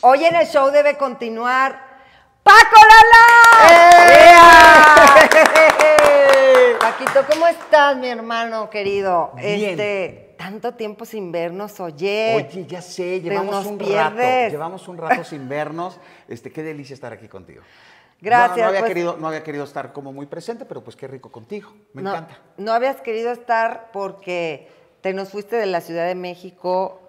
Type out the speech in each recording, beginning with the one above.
Hoy en el show debe continuar Paco Lala. ¡Eh! ¡Eh! Paquito, ¿cómo estás, mi hermano querido? Bien. Este, tanto tiempo sin vernos, oye. Oye, ya sé, llevamos un rato. Llevamos un rato sin vernos. Este, qué delicia estar aquí contigo. Gracias. No, había pues. querido, no había querido estar como muy presente, pero pues qué rico contigo. Me encanta. No habías querido estar porque te nos fuiste de la Ciudad de México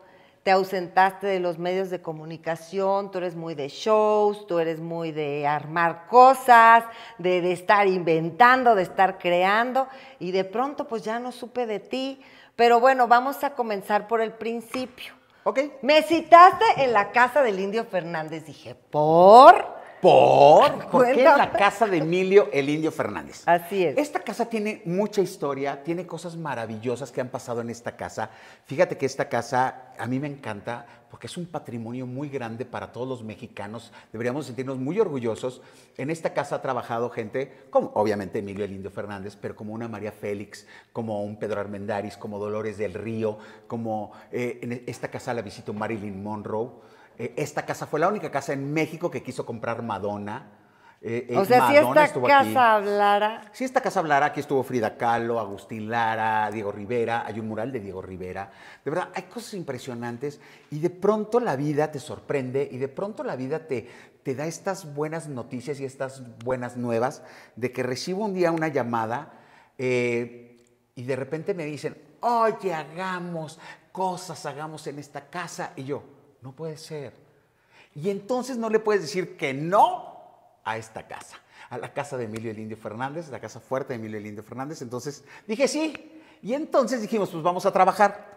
te ausentaste de los medios de comunicación, tú eres muy de shows, tú eres muy de armar cosas, de, de, estar inventando, de estar creando, y de pronto pues ya no supe de ti. Pero bueno, vamos a comenzar por el principio. Ok. Me citaste en la casa del indio Fernández, dije, ¿por? ¿Por? Porque es la casa de Emilio el Indio Fernández. Así es. Esta casa tiene mucha historia, tiene cosas maravillosas que han pasado en esta casa. Fíjate que esta casa a mí me encanta porque es un patrimonio muy grande para todos los mexicanos. Deberíamos sentirnos muy orgullosos. En esta casa ha trabajado gente como, obviamente, Emilio el Indio Fernández, pero como una María Félix, como un Pedro Armendáriz, como Dolores del Río, como eh, en esta casa la visitó Marilyn Monroe. Eh, esta casa fue la única casa en México que quiso comprar Madonna. Eh, eh, o sea, si esta casa hablara. Si esta casa hablara, aquí estuvo Frida Kahlo, Agustín Lara, Diego Rivera, hay un mural de Diego Rivera. De verdad, hay cosas impresionantes y de pronto la vida te sorprende y de pronto la vida te, te da estas buenas noticias y estas buenas nuevas de que recibo un día una llamada y de repente me dicen, oye, hagamos cosas, hagamos en esta casa. Y yo, no puede ser. Y entonces no le puedes decir que no a esta casa, a la casa de Emilio el Indio Fernández, la casa fuerte de Emilio el Indio Fernández. Entonces dije sí. Y entonces dijimos, pues vamos a trabajar.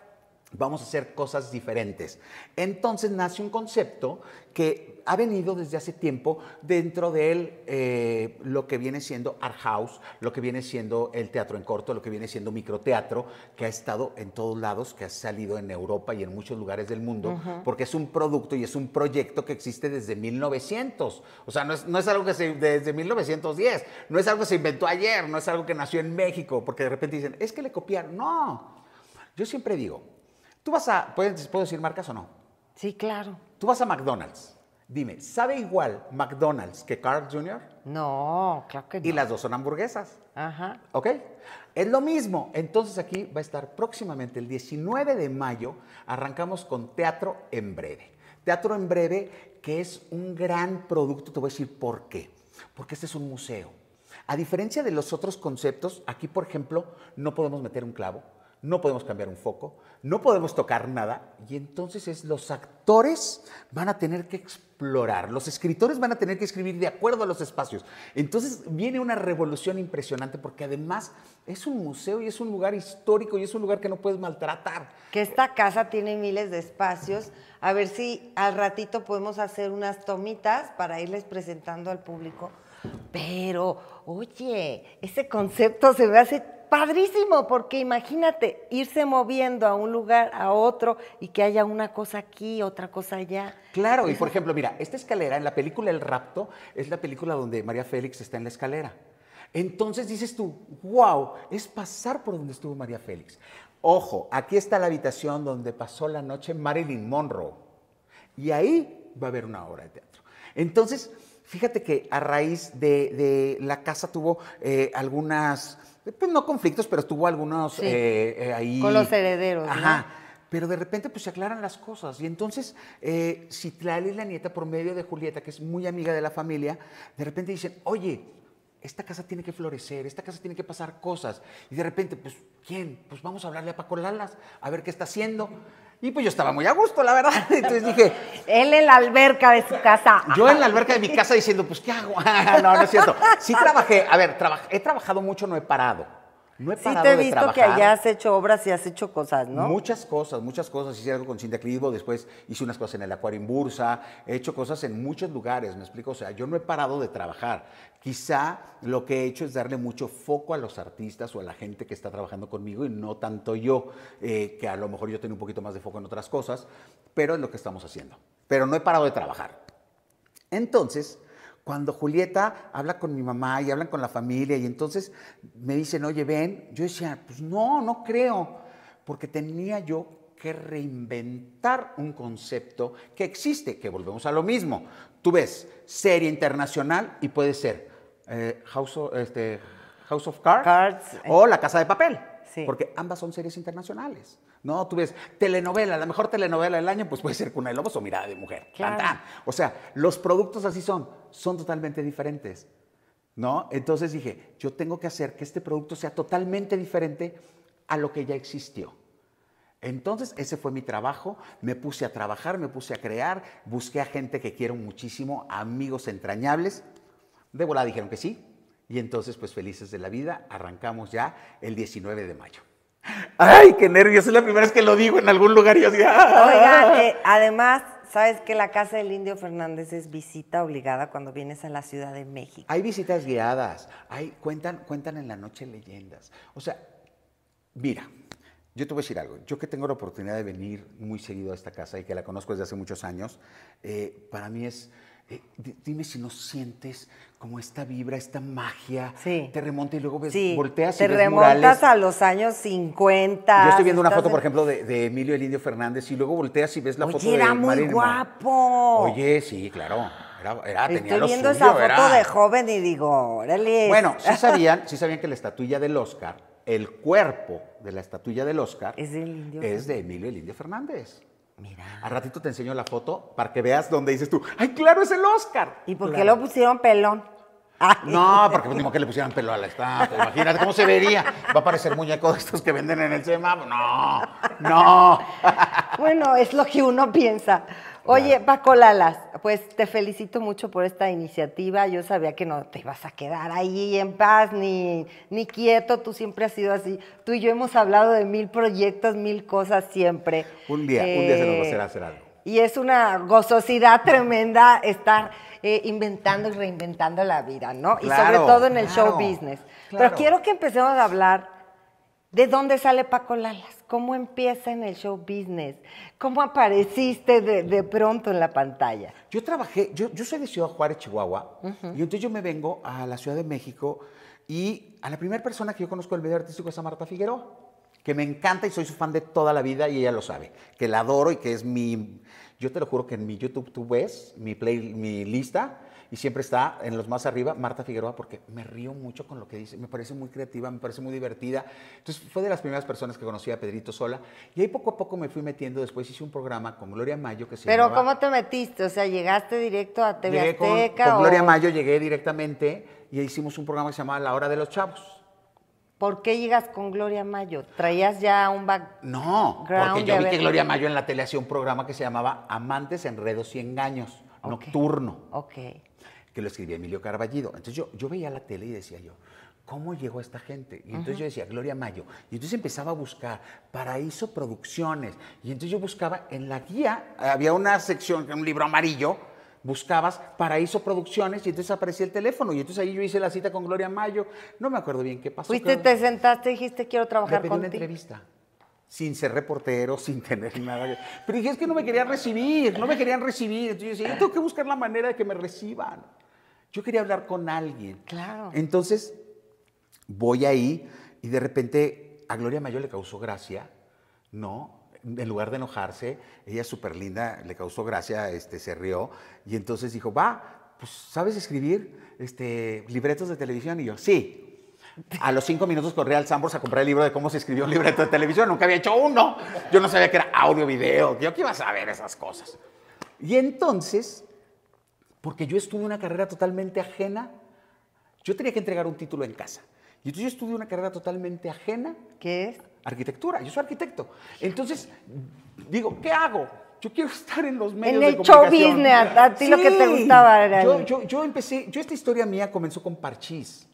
Vamos a hacer cosas diferentes. Entonces nace un concepto que ha venido desde hace tiempo dentro de él, eh, lo que viene siendo Art House, lo que viene siendo el teatro en corto, lo que viene siendo microteatro, que ha estado en todos lados, que ha salido en Europa y en muchos lugares del mundo, porque es un producto y es un proyecto que existe desde 1900. O sea, no es, no es algo que se. desde 1910, no es algo que se inventó ayer, no es algo que nació en México, porque de repente dicen, es que le copiaron. No. Yo siempre digo, Tú vas a, ¿puedes, ¿puedo decir marcas o no? Sí, claro. Tú vas a McDonald's. Dime, ¿sabe igual McDonald's que Carl Jr.? No, claro que no. Y las dos son hamburguesas. Ajá. ¿Ok? Es lo mismo. Entonces aquí va a estar próximamente el 19 de mayo. Arrancamos con Teatro en Breve. Teatro en Breve, que es un gran producto, te voy a decir por qué. Porque este es un museo. A diferencia de los otros conceptos, aquí, por ejemplo, no podemos meter un clavo no podemos cambiar un foco, no podemos tocar nada y entonces es los actores van a tener que explorar, los escritores van a tener que escribir de acuerdo a los espacios. Entonces viene una revolución impresionante porque además es un museo y es un lugar histórico y es un lugar que no puedes maltratar. Que esta casa tiene miles de espacios. A ver si al ratito podemos hacer unas tomitas para irles presentando al público. Pero, oye, ese concepto se me hace padrísimo, porque imagínate irse moviendo a un lugar, a otro, y que haya una cosa aquí, otra cosa allá. Claro, y por ejemplo, mira, esta escalera, en la película El Rapto, es la película donde María Félix está en la escalera. Entonces dices tú, wow, es pasar por donde estuvo María Félix. Ojo, aquí está la habitación donde pasó la noche Marilyn Monroe. Y ahí va a haber una obra de teatro. Entonces, fíjate que a raíz de, la casa tuvo eh, algunas pues no conflictos, pero estuvo algunos eh, eh, ahí. Con los herederos. Ajá. Pero de repente pues se aclaran las cosas. Y entonces eh, y la nieta, por medio de Julieta, que es muy amiga de la familia, de repente dicen, oye, esta casa tiene que florecer, esta casa tiene que pasar cosas. Y de repente, pues, ¿quién? Pues vamos a hablarle a Paco Lalas, a ver qué está haciendo. Y pues yo estaba muy a gusto, la verdad. Entonces dije... Él en la alberca de su casa. Yo en la alberca de mi casa diciendo, pues, ¿qué hago? no, no es cierto. Sí trabajé, a ver, he trabajado mucho, no he parado. No sí te he visto que allá has hecho obras y has hecho cosas, ¿no? Muchas cosas, muchas cosas. Hice algo con Cintia Clivo, después hice unas cosas en el Acuario en Bursa, he hecho cosas en muchos lugares, ¿me explico? O sea, yo no he parado de trabajar. Quizá lo que he hecho es darle mucho foco a los artistas o a la gente que está trabajando conmigo y no tanto yo, eh, que a lo mejor yo tengo un poquito más de foco en otras cosas, pero es lo que estamos haciendo. Pero no he parado de trabajar. Entonces, cuando Julieta habla con mi mamá y hablan con la familia y entonces me dicen, oye, ven, yo decía, pues no, no creo, porque tenía yo que reinventar un concepto que existe, que volvemos a lo mismo. Tú ves, serie internacional y puede ser eh, este, House, of, Cards, eh. o La Casa de Papel, porque ambas son series internacionales. No, tú ves telenovela, la mejor telenovela del año, pues puede ser Cuna de Lobos o Mirada de Mujer. O sea, los productos así son, son totalmente diferentes. ¿No? Entonces dije, yo tengo que hacer que este producto sea totalmente diferente a lo que ya existió. Entonces, ese fue mi trabajo, me puse a trabajar, me puse a crear, busqué a gente que quiero muchísimo, amigos entrañables. De volada dijeron que sí, y entonces, pues felices de la vida, arrancamos ya el 19 de mayo. Ay, qué nervios. Es la primera vez que lo digo en algún lugar y ah, ah, ah. Eh, además, sabes que la casa del Indio Fernández es visita obligada cuando vienes a la Ciudad de México. Hay visitas guiadas. Hay, cuentan, cuentan en la noche leyendas. O sea, mira. Yo te voy a decir algo, yo que tengo la oportunidad de venir muy seguido a esta casa y que la conozco desde hace muchos años, eh, para mí es, eh, dime si no sientes como esta vibra, esta magia, te remonta y luego ves, sí. volteas te remontas a los años 50. Yo estoy viendo una foto, por ejemplo, de, Emilio el Indio Fernández y luego volteas y ves la foto de Oye, era muy guapo. Oye, sí, claro. Era, era, Estoy viendo esa foto de joven y digo, órale. Bueno, sí sabían, sabían que la estatuilla del Oscar, el cuerpo de la estatuilla del Oscar, es, de Emilio el Fernández. Mira. Al ratito te enseño la foto para que veas dónde dices tú, ¡ay, claro, es el Oscar! ¿Y por qué lo pusieron pelón? No, porque pues, que le pusieran pelo a la estatua. Imagínate cómo se vería. Va a parecer muñeco de estos que venden en el SEMA. No, no. Bueno, es lo que uno piensa. Oye, Paco Lalas, pues te felicito mucho por esta iniciativa. Yo sabía que no te ibas a quedar ahí en paz ni, quieto. Tú siempre has sido así. Tú y yo hemos hablado de mil proyectos, mil cosas siempre. Un día, un día se nos va a hacer, algo. Eh, y es una gozosidad tremenda estar eh, inventando y reinventando la vida, ¿no? y sobre todo en el show business. Pero quiero que empecemos a hablar ¿De dónde sale Paco Lalas? ¿Cómo empieza en el show business? ¿Cómo apareciste de, pronto en la pantalla? Yo trabajé, yo, yo soy de Ciudad Juárez, Chihuahua, y entonces yo me vengo a la Ciudad de México y a la primera persona que yo conozco del medio artístico es a Marta Figueroa, que me encanta y soy su fan de toda la vida y ella lo sabe, que la adoro y que es mi, yo te lo juro que en mi YouTube tú ves mi, play, mi lista y siempre está en los más arriba Marta Figueroa porque me río mucho con lo que dice, me parece muy creativa, me parece muy divertida. Entonces fue de las primeras personas que conocí a Pedrito Sola y ahí poco a poco me fui metiendo, después hice un programa con Gloria Mayo que se Pero ¿cómo te metiste? O sea, llegaste directo a TV con, Gloria Mayo llegué directamente y hicimos un programa que se llamaba La Hora de los Chavos. ¿Por qué llegas con Gloria Mayo? ¿Traías ya un back No, porque yo vi que Gloria Mayo en la tele hacía un programa que se llamaba Amantes, Enredos y Engaños, nocturno. Ok que lo escribía Emilio Carballido. Entonces yo, yo veía la tele y decía yo, ¿cómo llegó esta gente? Y entonces yo decía, Gloria Mayo. Y entonces empezaba a buscar Paraíso Producciones. Y entonces yo buscaba en la guía, había una sección, un libro amarillo, buscabas Paraíso Producciones y entonces aparecía el teléfono. Y entonces ahí yo hice la cita con Gloria Mayo. No me acuerdo bien qué pasó. Fuiste, te sentaste, dijiste, quiero trabajar contigo. una entrevista sin ser reportero, sin tener nada. Pero dije, es que no me querían recibir, no me querían recibir. Entonces yo decía, yo tengo que buscar la manera de que me reciban. Yo quería hablar con alguien. Claro. Entonces, voy ahí y de repente a Gloria Mayo le causó gracia, ¿no? en lugar de enojarse, ella súper linda, le causó gracia, este, se rió, y entonces dijo, va, pues, ¿sabes escribir este, libretos de televisión? Y yo, sí. A los cinco minutos corrí al Sambors a comprar el libro de cómo se escribió un libreto de televisión, nunca había hecho uno, yo no sabía que era audio, video, yo qué iba a saber esas cosas. Y entonces porque yo estudié una carrera totalmente ajena. Yo tenía que entregar un título en casa. Y entonces yo estudié una carrera totalmente ajena. ¿Qué es? Arquitectura. Yo soy arquitecto. Entonces, digo, ¿qué hago? Yo quiero estar en los medios en el show business, a ti lo que te gustaba era... Yo, yo, empecé, yo esta historia mía comenzó con Parchís.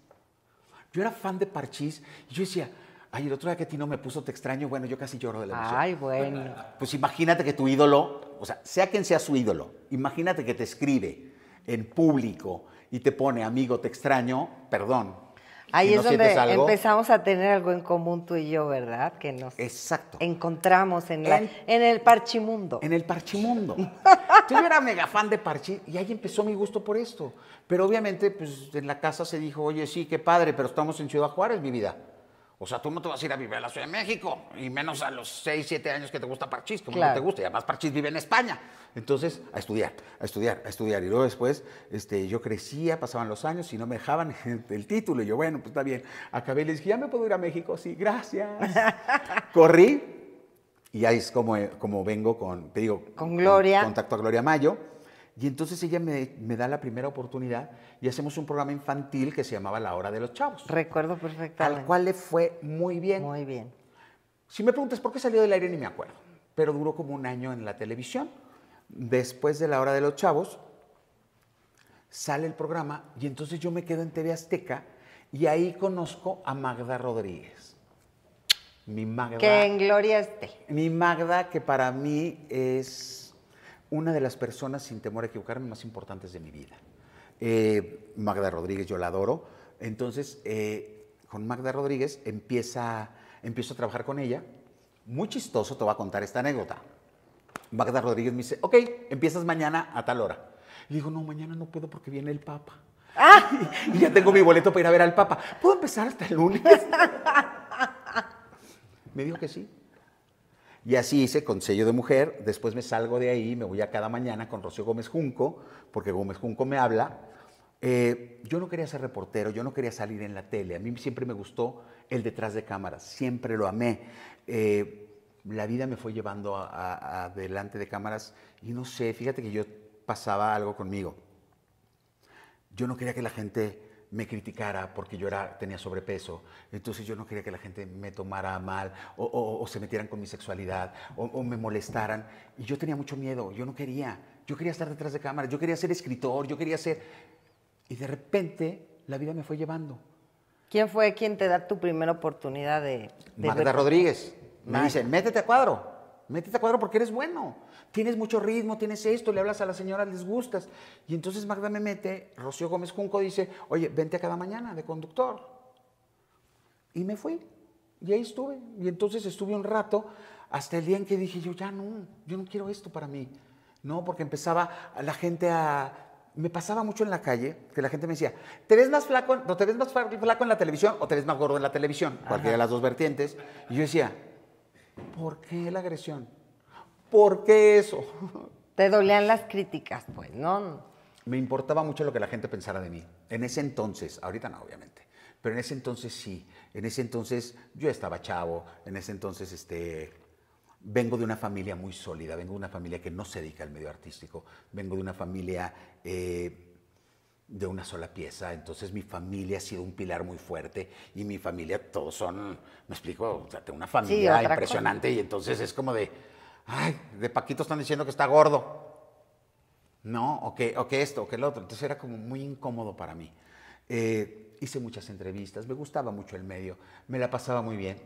Yo era fan de Parchís y yo decía, ay, el otro día que ti no me puso te extraño, bueno, yo casi lloro de la emoción. Ay, bueno. Pues imagínate que tu ídolo, o sea, sea quien sea su ídolo, imagínate que te escribe en público y te pone, amigo, te extraño, perdón. Ahí es donde empezamos a tener algo en común tú y yo, ¿verdad? Que nos Exacto. encontramos en, el Parchimundo. En el Parchimundo. yo era mega fan de Parchi y ahí empezó mi gusto por esto. Pero obviamente, pues en la casa se dijo, oye, sí, qué padre, pero estamos en Ciudad Juárez, mi vida. O sea, tú no te vas a ir a vivir a la Ciudad de México, y menos a los 6, 7 años que te gusta Parchís, como no te gusta, y además Parchís vive en España. Entonces, a estudiar, a estudiar, a estudiar. Y luego después, este, yo crecía, pasaban los años y no me dejaban el título. Y yo, bueno, pues está bien. Acabé y le dije, ya me puedo ir a México, sí, gracias. Corrí, y ahí es como, como vengo con, te digo, con Gloria. contacto a Gloria Mayo. Y entonces ella me, me da la primera oportunidad y hacemos un programa infantil que se llamaba La Hora de los Chavos. Recuerdo perfectamente. Al cual le fue muy bien. Muy bien. Si me preguntas por qué salió del aire, ni me acuerdo, pero duró como un año en la televisión. Después de La Hora de los Chavos, sale el programa y entonces yo me quedo en TV Azteca y ahí conozco a Magda Rodríguez. Mi Magda. Que en gloria esté. Mi Magda, que para mí es una de las personas, sin temor a equivocarme, más importantes de mi vida. Eh, Magda Rodríguez, yo la adoro. Entonces, eh, con Magda Rodríguez empieza, empiezo a trabajar con ella. Muy chistoso, te voy a contar esta anécdota. Magda Rodríguez me dice, ok, empiezas mañana a tal hora. Le digo, no, mañana no puedo porque viene el Papa. Ah. Y ya tengo mi boleto para ir a ver al Papa. ¿Puedo empezar hasta el lunes? me dijo que sí. Y así hice con sello de mujer. Después me salgo de ahí, me voy a cada mañana con Rocío Gómez Junco, porque Gómez Junco me habla. Eh, yo no quería ser reportero, yo no quería salir en la tele. A mí siempre me gustó el detrás de cámaras, siempre lo amé. Eh, la vida me fue llevando a, delante de cámaras y no sé, fíjate que yo pasaba algo conmigo. Yo no quería que la gente me criticara porque yo tenía sobrepeso. Entonces yo no quería que la gente me tomara mal o, o, se metieran con mi sexualidad o, me molestaran. Y yo tenía mucho miedo, yo no quería. Yo quería estar detrás de cámara, yo quería ser escritor, yo quería ser... Y de repente la vida me fue llevando. ¿Quién fue quien te da tu primera oportunidad de... de Rodríguez. Me dicen dice, métete a cuadro. Métete a cuadro porque eres bueno. Tienes mucho ritmo, tienes esto, le hablas a las señoras, les gustas. Y entonces Magda me mete, Rocío Gómez Junco dice, oye, vente a cada mañana de conductor. Y me fui. Y ahí estuve. Y entonces estuve un rato hasta el día en que dije, yo ya no, yo no quiero esto para mí. No, porque empezaba la gente a... Me pasaba mucho en la calle que la gente me decía, ¿te ves más flaco, no, te ves más flaco en la televisión o te ves más gordo en la televisión? Cualquiera de las dos vertientes. Y yo decía, ¿Por qué la agresión? ¿Por qué eso? Te dolían las críticas, pues, ¿no? Me importaba mucho lo que la gente pensara de mí. En ese entonces, ahorita no, obviamente, pero en ese entonces sí. En ese entonces yo estaba chavo, en ese entonces este, vengo de una familia muy sólida, vengo de una familia que no se dedica al medio artístico, vengo de una familia... Eh, de una sola pieza, entonces mi familia ha sido un pilar muy fuerte y mi familia todos son, me explico, o sea, tengo una familia impresionante y entonces es como de, ay, de Paquito están diciendo que está gordo, no, o que, o esto, o que el otro, entonces era como muy incómodo para mí. Eh, hice muchas entrevistas, me gustaba mucho el medio, me la pasaba muy bien,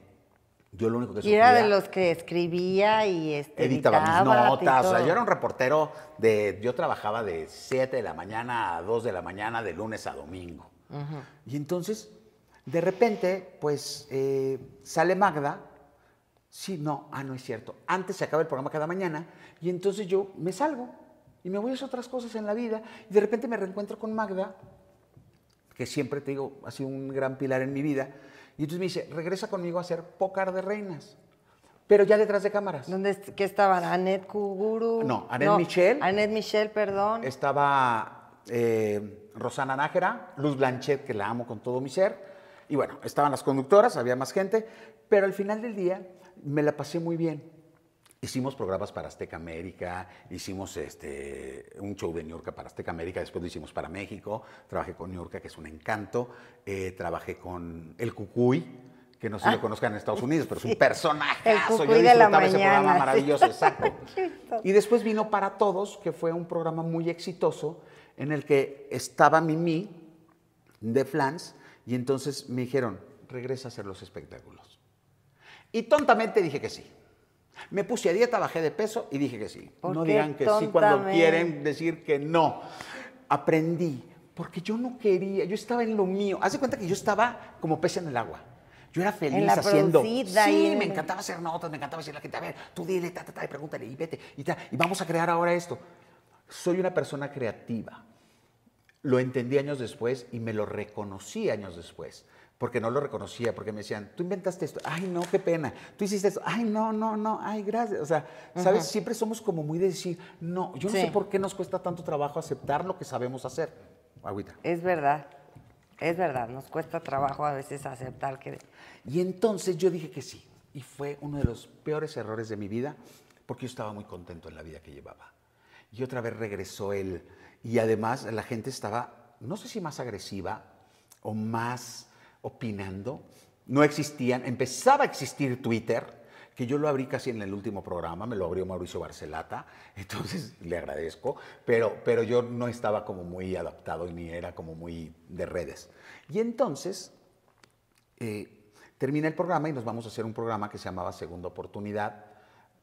yo lo único que Y era de los que escribía y este, editaba, notas. yo era un reportero de. Yo trabajaba de 7 de la mañana a 2 de la mañana, de lunes a domingo. Y entonces, de repente, pues eh, sale Magda. Sí, no, ah, no es cierto. Antes se acaba el programa cada mañana y entonces yo me salgo y me voy a hacer otras cosas en la vida. Y de repente me reencuentro con Magda, que siempre te digo, ha sido un gran pilar en mi vida y entonces me dice, regresa conmigo a hacer pócar de reinas. Pero ya detrás de cámaras. ¿Dónde ¿Qué estaba? ¿Anet Kuguru? No, Anet Michel. Anet Michel, perdón. Estaba eh, Rosana Nájera, Luz Blanchet, que la amo con todo mi ser. Y bueno, estaban las conductoras, había más gente. Pero al final del día me la pasé muy bien. Hicimos programas para Azteca América, hicimos este, un show de New York para Azteca América, después lo hicimos para México, trabajé con New York, que es un encanto, eh, trabajé con El Cucuy, que no sé si lo ah, conozcan en Estados Unidos, pero es un personaje. de la mañana. ese programa maravilloso, exacto. y después vino Para Todos, que fue un programa muy exitoso, en el que estaba Mimi de Flans, y entonces me dijeron, regresa a hacer los espectáculos. Y tontamente dije que sí. Me puse a dieta, bajé de peso y dije que sí. No digan que sí cuando quieren decir que no. Aprendí, porque yo no quería, yo estaba en lo mío. Haz de cuenta que yo estaba como pez en el agua. Yo era feliz en haciendo. Sí, me encantaba hacer notas, me encantaba decirle a la gente, a ver, tú dile, ta, ta, y pregúntale, y vete, y y vamos a crear ahora esto. Soy una persona creativa. Lo entendí años después y me lo reconocí años después porque no lo reconocía, porque me decían, tú inventaste esto, ay no, qué pena, tú hiciste esto, ay no, no, no, ay gracias. O sea, ¿sabes? Siempre somos como muy de decir, no, yo no sé por qué nos cuesta tanto trabajo aceptar lo que sabemos hacer. Agüita. Es verdad, es verdad, nos cuesta trabajo a veces aceptar que... Y entonces yo dije que sí, y fue uno de los peores errores de mi vida, porque yo estaba muy contento en la vida que llevaba. Y otra vez regresó él, y además la gente estaba, no sé si más agresiva o más opinando. No existían, empezaba a existir Twitter, que yo lo abrí casi en el último programa, me lo abrió Mauricio Barcelata, entonces le agradezco, pero, pero yo no estaba como muy adaptado y ni era como muy de redes. Y entonces terminé eh, termina el programa y nos vamos a hacer un programa que se llamaba Segunda Oportunidad,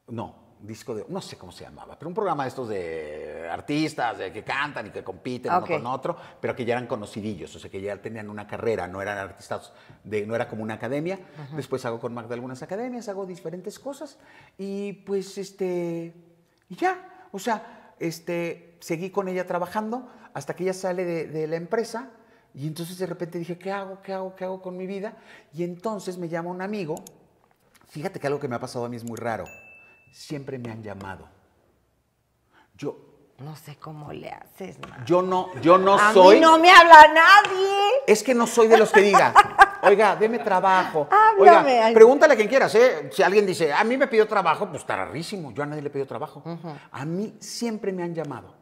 no, disco de, no sé cómo se llamaba, pero un programa de estos de artistas, de que cantan y que compiten uno con otro, pero que ya eran conocidillos, o sea, que ya tenían una carrera, no eran artistas, de, no era como una academia. Después hago con Magda algunas academias, hago diferentes cosas y pues este, y ya, o sea, este, seguí con ella trabajando hasta que ella sale de, de la empresa y entonces de repente dije, ¿qué hago? ¿Qué hago? ¿Qué hago con mi vida? Y entonces me llama un amigo, fíjate que algo que me ha pasado a mí es muy raro siempre me han llamado. Yo. No sé cómo le haces, Yo no, yo no a soy. Mí no me habla nadie. Es que no soy de los que diga, oiga, deme trabajo. Háblame. Oiga, pregúntale a quien quieras, ¿eh? Si alguien dice, a mí me pidió trabajo, pues rarísimo. Yo a nadie le pidió trabajo. A mí siempre me han llamado.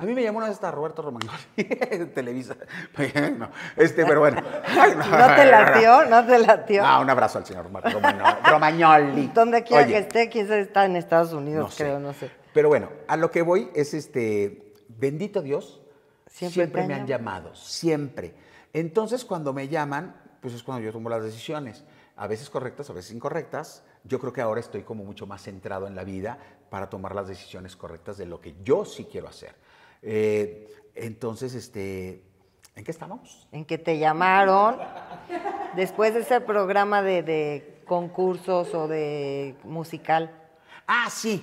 A mí me llamó una vez hasta Roberto Romagnoli, Televisa. no, este, pero bueno. no, te latió? ¿No te latió? Ah, un abrazo al señor Romagnoli. Donde quiera que esté, quizás está en Estados Unidos, creo, no sé. Pero bueno, a lo que voy es este, bendito Dios, siempre me han llamado, siempre. Entonces, cuando me llaman, pues es cuando yo tomo las decisiones, a veces correctas, a veces incorrectas. Yo creo que ahora estoy como mucho más centrado en la vida para tomar las decisiones correctas de lo que yo sí quiero hacer. Eh, entonces, este, ¿en qué estamos? En que te llamaron después de ese programa de, concursos o de musical. Ah, sí.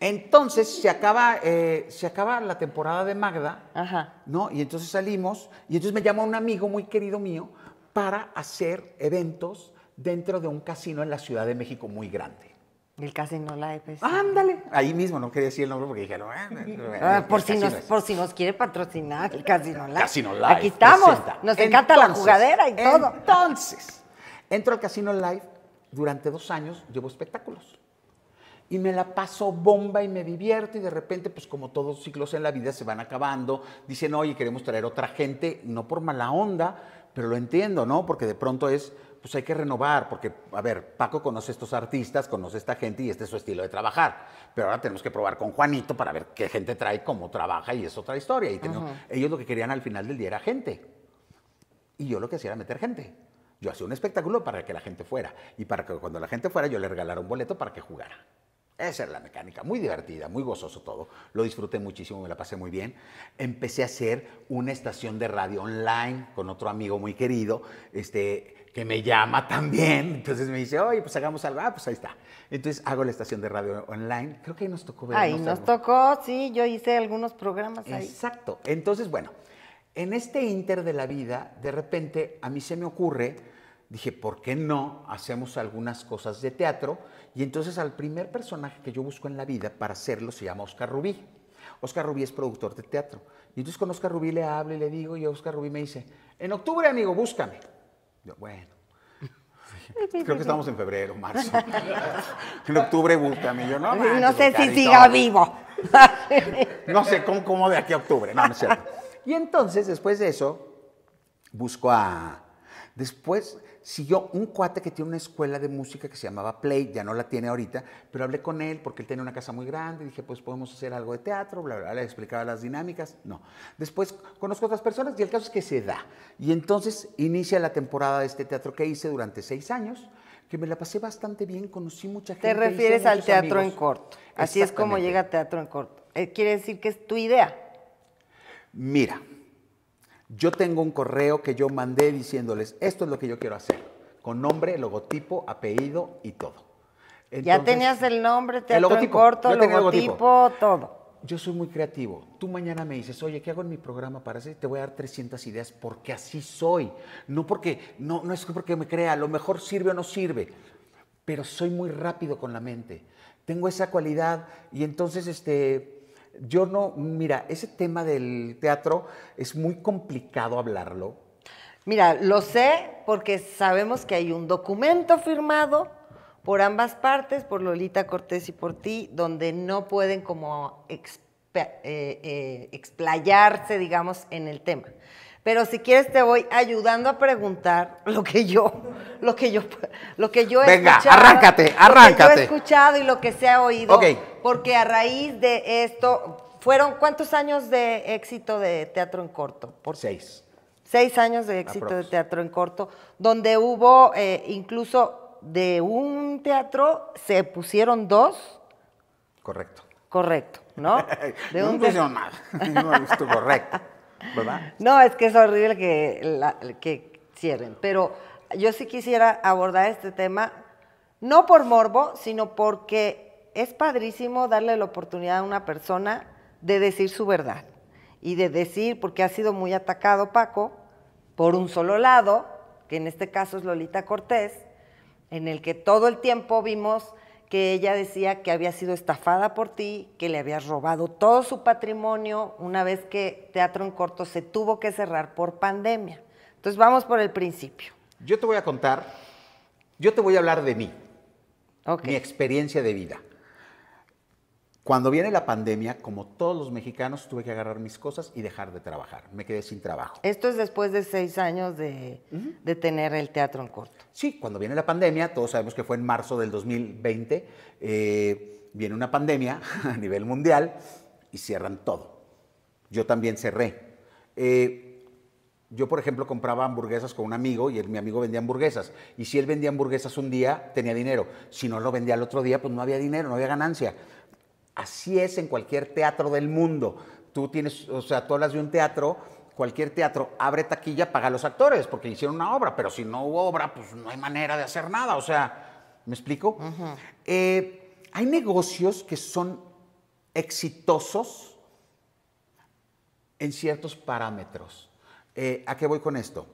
Entonces se acaba, eh, se acaba la temporada de Magda, ¿no? Y entonces salimos, y entonces me llama un amigo muy querido mío para hacer eventos dentro de un casino en la Ciudad de México muy grande. El Casino Live. Ándale. Ahí mismo, no quería decir el nombre porque dije, ah, no, ah, por, si nos, por si nos quiere patrocinar el Casino Live. Casino Life. Aquí estamos. Nos encanta la jugadera y todo. Entonces, entro al Casino Live. Durante dos años llevo espectáculos. Y me la paso bomba y me divierto y de repente, pues como todos los ciclos en la vida se van acabando, dicen, oye, queremos traer otra gente, no por mala onda, pero lo entiendo, ¿no? Porque de pronto es, pues hay que renovar, porque, a ver, Paco conoce estos artistas, conoce esta gente y este es su estilo de trabajar. Pero ahora tenemos que probar con Juanito para ver qué gente trae, cómo trabaja y es otra historia. Y ellos lo que querían al final del día era gente. Y yo lo que hacía era meter gente. Yo hacía un espectáculo para que la gente fuera. Y para que cuando la gente fuera, yo le regalara un boleto para que jugara. Esa era la mecánica, muy divertida, muy gozoso todo. Lo disfruté muchísimo, me la pasé muy bien. Empecé a hacer una estación de radio online con otro amigo muy querido. Este, que me llama también. Entonces me dice, oye, pues hagamos algo. Ah, pues ahí está. Entonces hago la estación de radio online. Creo que ahí nos tocó ver. Ahí nos tocó, sí, yo hice algunos programas ahí. Exacto. Entonces, bueno, en este inter de la vida, de repente a mí se me ocurre, dije, ¿por qué no hacemos algunas cosas de teatro? Y entonces al primer personaje que yo busco en la vida para hacerlo se llama Oscar Rubí. Oscar Rubí es productor de teatro. Y entonces con Oscar Rubí le hablo y le digo, y Oscar Rubí me dice, en octubre, amigo, búscame bueno. Creo que estamos en febrero, marzo. En octubre búscame. Yo no. no sé si siga vivo. No sé cómo, cómo de aquí a octubre. No, no es cierto. Y entonces, después de eso, busco a. Después, siguió un cuate que tiene una escuela de música que se llamaba Play, ya no la tiene ahorita, pero hablé con él porque él tiene una casa muy grande, dije, pues podemos hacer algo de teatro, bla, bla, le explicaba las dinámicas, no. Después conozco otras personas y el caso es que se da. Y entonces inicia la temporada de este teatro que hice durante seis años, que me la pasé bastante bien, conocí mucha gente. Te refieres al teatro en corto, así es como llega teatro en corto. Eh, ¿Quiere decir que es tu idea? Mira, yo tengo un correo que yo mandé diciéndoles, esto es lo que yo quiero hacer, con nombre, logotipo, apellido y todo. ya tenías el nombre, te el corto, logotipo, todo. Yo soy muy creativo. Tú mañana me dices, oye, ¿qué hago en mi programa para hacer? Te voy a dar 300 ideas porque así soy. No porque, no, no es porque me crea, a lo mejor sirve o no sirve, pero soy muy rápido con la mente. Tengo esa cualidad y entonces, este, yo no, mira, ese tema del teatro es muy complicado hablarlo. Mira, lo sé porque sabemos que hay un documento firmado por ambas partes, por Lolita Cortés y por ti, donde no pueden como eh, eh, explayarse, digamos, en el tema. Pero si quieres te voy ayudando a preguntar lo que yo, lo que yo, lo que yo he escuchado. Venga, arráncate, arráncate. Lo he escuchado y lo que se ha oído okay porque a raíz de esto, ¿fueron cuántos años de éxito de teatro en corto? Por seis. Seis años de éxito de teatro en corto, donde hubo eh, incluso de un teatro se pusieron dos. Correcto. Correcto, ¿no? De un teatro. no correcto, ¿verdad? No, es que es horrible que cierren, pero yo sí quisiera abordar este tema, no por morbo, sino porque es padrísimo darle la oportunidad a una persona de decir su verdad y de decir, porque ha sido muy atacado Paco, por un solo lado, que en este caso es Lolita Cortés, en el que todo el tiempo vimos que ella decía que había sido estafada por ti, que le habías robado todo su patrimonio una vez que Teatro en Corto se tuvo que cerrar por pandemia. Entonces vamos por el principio. Yo te voy a contar, yo te voy a hablar de mí, mi experiencia de vida. Cuando viene la pandemia, como todos los mexicanos, tuve que agarrar mis cosas y dejar de trabajar. Me quedé sin trabajo. Esto es después de seis años de, tener el teatro en corto. Sí, cuando viene la pandemia, todos sabemos que fue en marzo del 2020, eh, viene una pandemia a nivel mundial y cierran todo. Yo también cerré. Eh, yo, por ejemplo, compraba hamburguesas con un amigo y mi amigo vendía hamburguesas. Y si él vendía hamburguesas un día, tenía dinero. Si no lo vendía el otro día, pues no había dinero, no había ganancia Así es en cualquier teatro del mundo. Tú tienes, o sea, tú hablas de un teatro, cualquier teatro abre taquilla, paga a los actores porque hicieron una obra, pero si no hubo obra, pues no hay manera de hacer nada. O sea, ¿me explico? Eh, hay negocios que son exitosos en ciertos parámetros. Eh, ¿A qué voy con esto?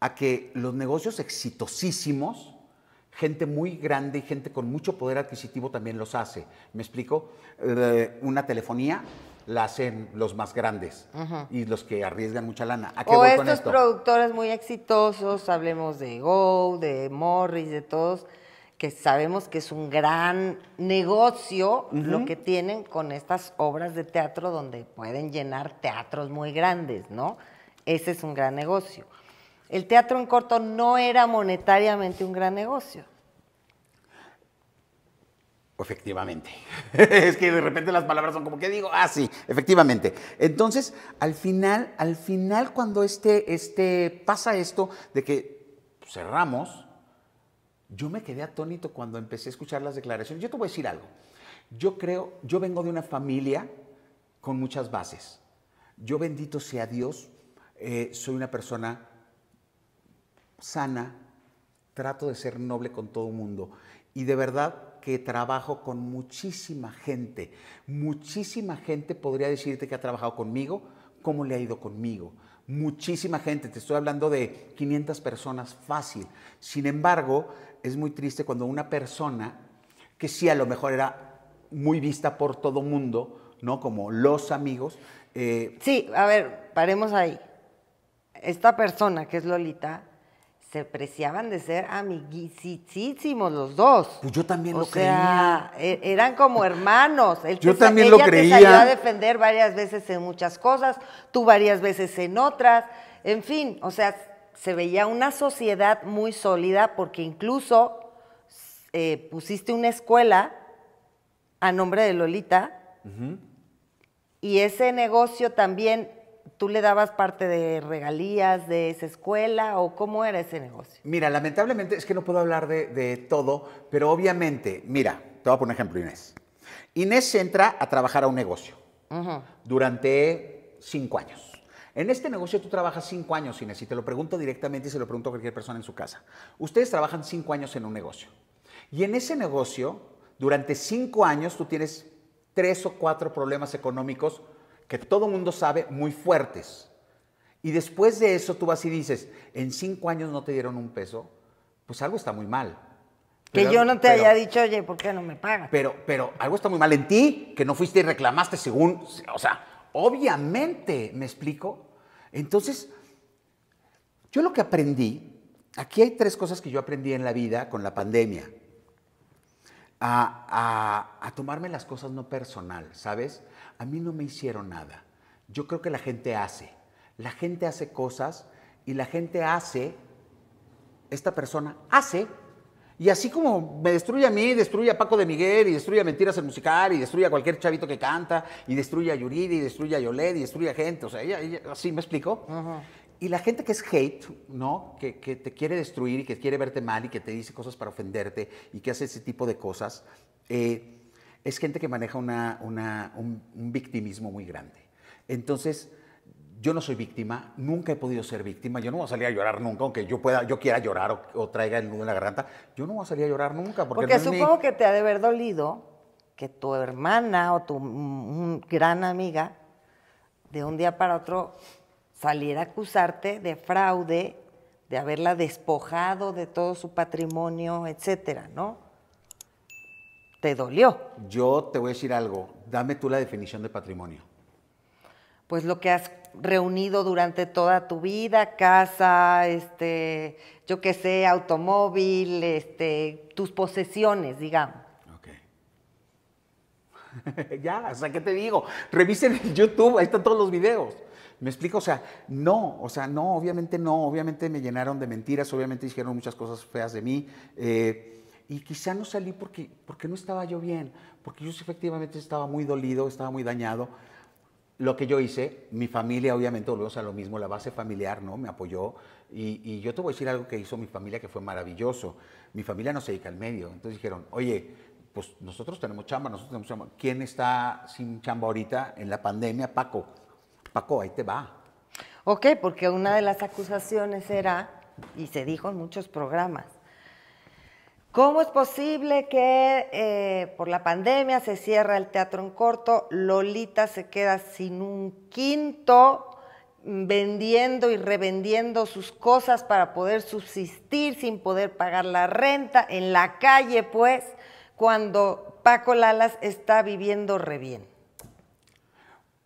A que los negocios exitosísimos gente muy grande y gente con mucho poder adquisitivo también los hace. ¿Me explico? Eh, una telefonía la hacen los más grandes y los que arriesgan mucha lana. ¿A qué o voy estos con esto? productores muy exitosos, hablemos de Go, de Morris, de todos, que sabemos que es un gran negocio lo que tienen con estas obras de teatro donde pueden llenar teatros muy grandes, ¿no? Ese es un gran negocio. El teatro en corto no era monetariamente un gran negocio. Efectivamente. es que de repente las palabras son como que digo, ah, sí, efectivamente. Entonces, al final, al final, cuando este, este, pasa esto de que cerramos, yo me quedé atónito cuando empecé a escuchar las declaraciones. Yo te voy a decir algo. Yo creo, yo vengo de una familia con muchas bases. Yo bendito sea Dios, eh, soy una persona sana, trato de ser noble con todo el mundo y de verdad que trabajo con muchísima gente. Muchísima gente podría decirte que ha trabajado conmigo, cómo le ha ido conmigo. Muchísima gente, te estoy hablando de 500 personas fácil. Sin embargo, es muy triste cuando una persona que sí a lo mejor era muy vista por todo mundo, ¿no? Como los amigos. Eh, sí, a ver, paremos ahí. Esta persona que es Lolita se preciaban de ser amiguísimos los dos. Pues yo también lo sea, creía. E-, eran como hermanos. yo también lo creía. Te salió a defender varias veces en muchas cosas, tú varias veces en otras. En fin, o sea, se veía una sociedad muy sólida porque incluso eh, pusiste una escuela a nombre de Lolita y ese negocio también ¿Tú le dabas parte de regalías de esa escuela o cómo era ese negocio? Mira, lamentablemente es que no puedo hablar de, todo, pero obviamente, mira, te voy a poner un ejemplo, Inés. Inés entra a trabajar a un negocio durante cinco años. En este negocio tú trabajas cinco años, Inés, y te lo pregunto directamente y se lo pregunto a cualquier persona en su casa. Ustedes trabajan cinco años en un negocio. Y en ese negocio, durante cinco años, tú tienes tres o cuatro problemas económicos que todo el mundo sabe, muy fuertes. Y después de eso tú vas y dices, en cinco años no te dieron un peso, pues algo está muy mal. Que yo no te haya dicho, oye, ¿por qué no me pagas? Pero, pero algo está muy mal en ti, que no fuiste y reclamaste según, o sea, obviamente, ¿me explico? Entonces, yo lo que aprendí, aquí hay tres cosas que yo aprendí en la vida con la pandemia. A, a, a tomarme las cosas no personal, ¿sabes? a mí no me hicieron nada. Yo creo que la gente hace. La gente hace cosas y la gente hace, esta persona hace. Y así como me destruye a mí, destruye a Paco de Miguel y destruye a Mentiras el Musical y destruye a cualquier chavito que canta y destruye a Yuridi y destruye a Yolet y destruye a gente. O sea, ella, así me explico. Y la gente que es hate, ¿no? Que, que, te quiere destruir y que quiere verte mal y que te dice cosas para ofenderte y que hace ese tipo de cosas. Eh, es gente que maneja un, victimismo muy grande. Entonces, yo no soy víctima, nunca he podido ser víctima, yo no voy a salir a llorar nunca, aunque yo pueda, yo quiera llorar o, traiga el nudo en la garganta, yo no voy a salir a llorar nunca. Porque, supongo que te ha de haber dolido que tu hermana o tu gran amiga de un día para otro saliera a acusarte de fraude, de haberla despojado de todo su patrimonio, etcétera, ¿no? ¿Te dolió? Yo te voy a decir algo. Dame tú la definición de patrimonio. Pues lo que has reunido durante toda tu vida, casa, este, yo qué sé, automóvil, este, tus posesiones, digamos. Ok. ya, o sea, ¿qué te digo? Revisen en YouTube, ahí están todos los videos. ¿Me explico? O sea, no, o sea, no, obviamente no, obviamente me llenaron de mentiras, obviamente dijeron muchas cosas feas de mí. Eh, y quizá no salí porque, porque no estaba yo bien, porque yo efectivamente estaba muy dolido, estaba muy dañado. Lo que yo hice, mi familia, obviamente, volvemos a lo mismo, la base familiar, ¿no? Me apoyó. Y, y yo te voy a decir algo que hizo mi familia que fue maravilloso. Mi familia no se dedica al medio. Entonces dijeron, oye, pues nosotros tenemos chamba, nosotros tenemos chamba. ¿Quién está sin chamba ahorita en la pandemia? Paco. Paco, ahí te va. Ok, porque una de las acusaciones era, y se dijo en muchos programas, ¿Cómo es posible que eh, por la pandemia se cierra el teatro en corto? Lolita se queda sin un quinto mm, vendiendo y revendiendo sus cosas para poder subsistir sin poder pagar la renta, en la calle pues, cuando Paco Lalas está viviendo re bien.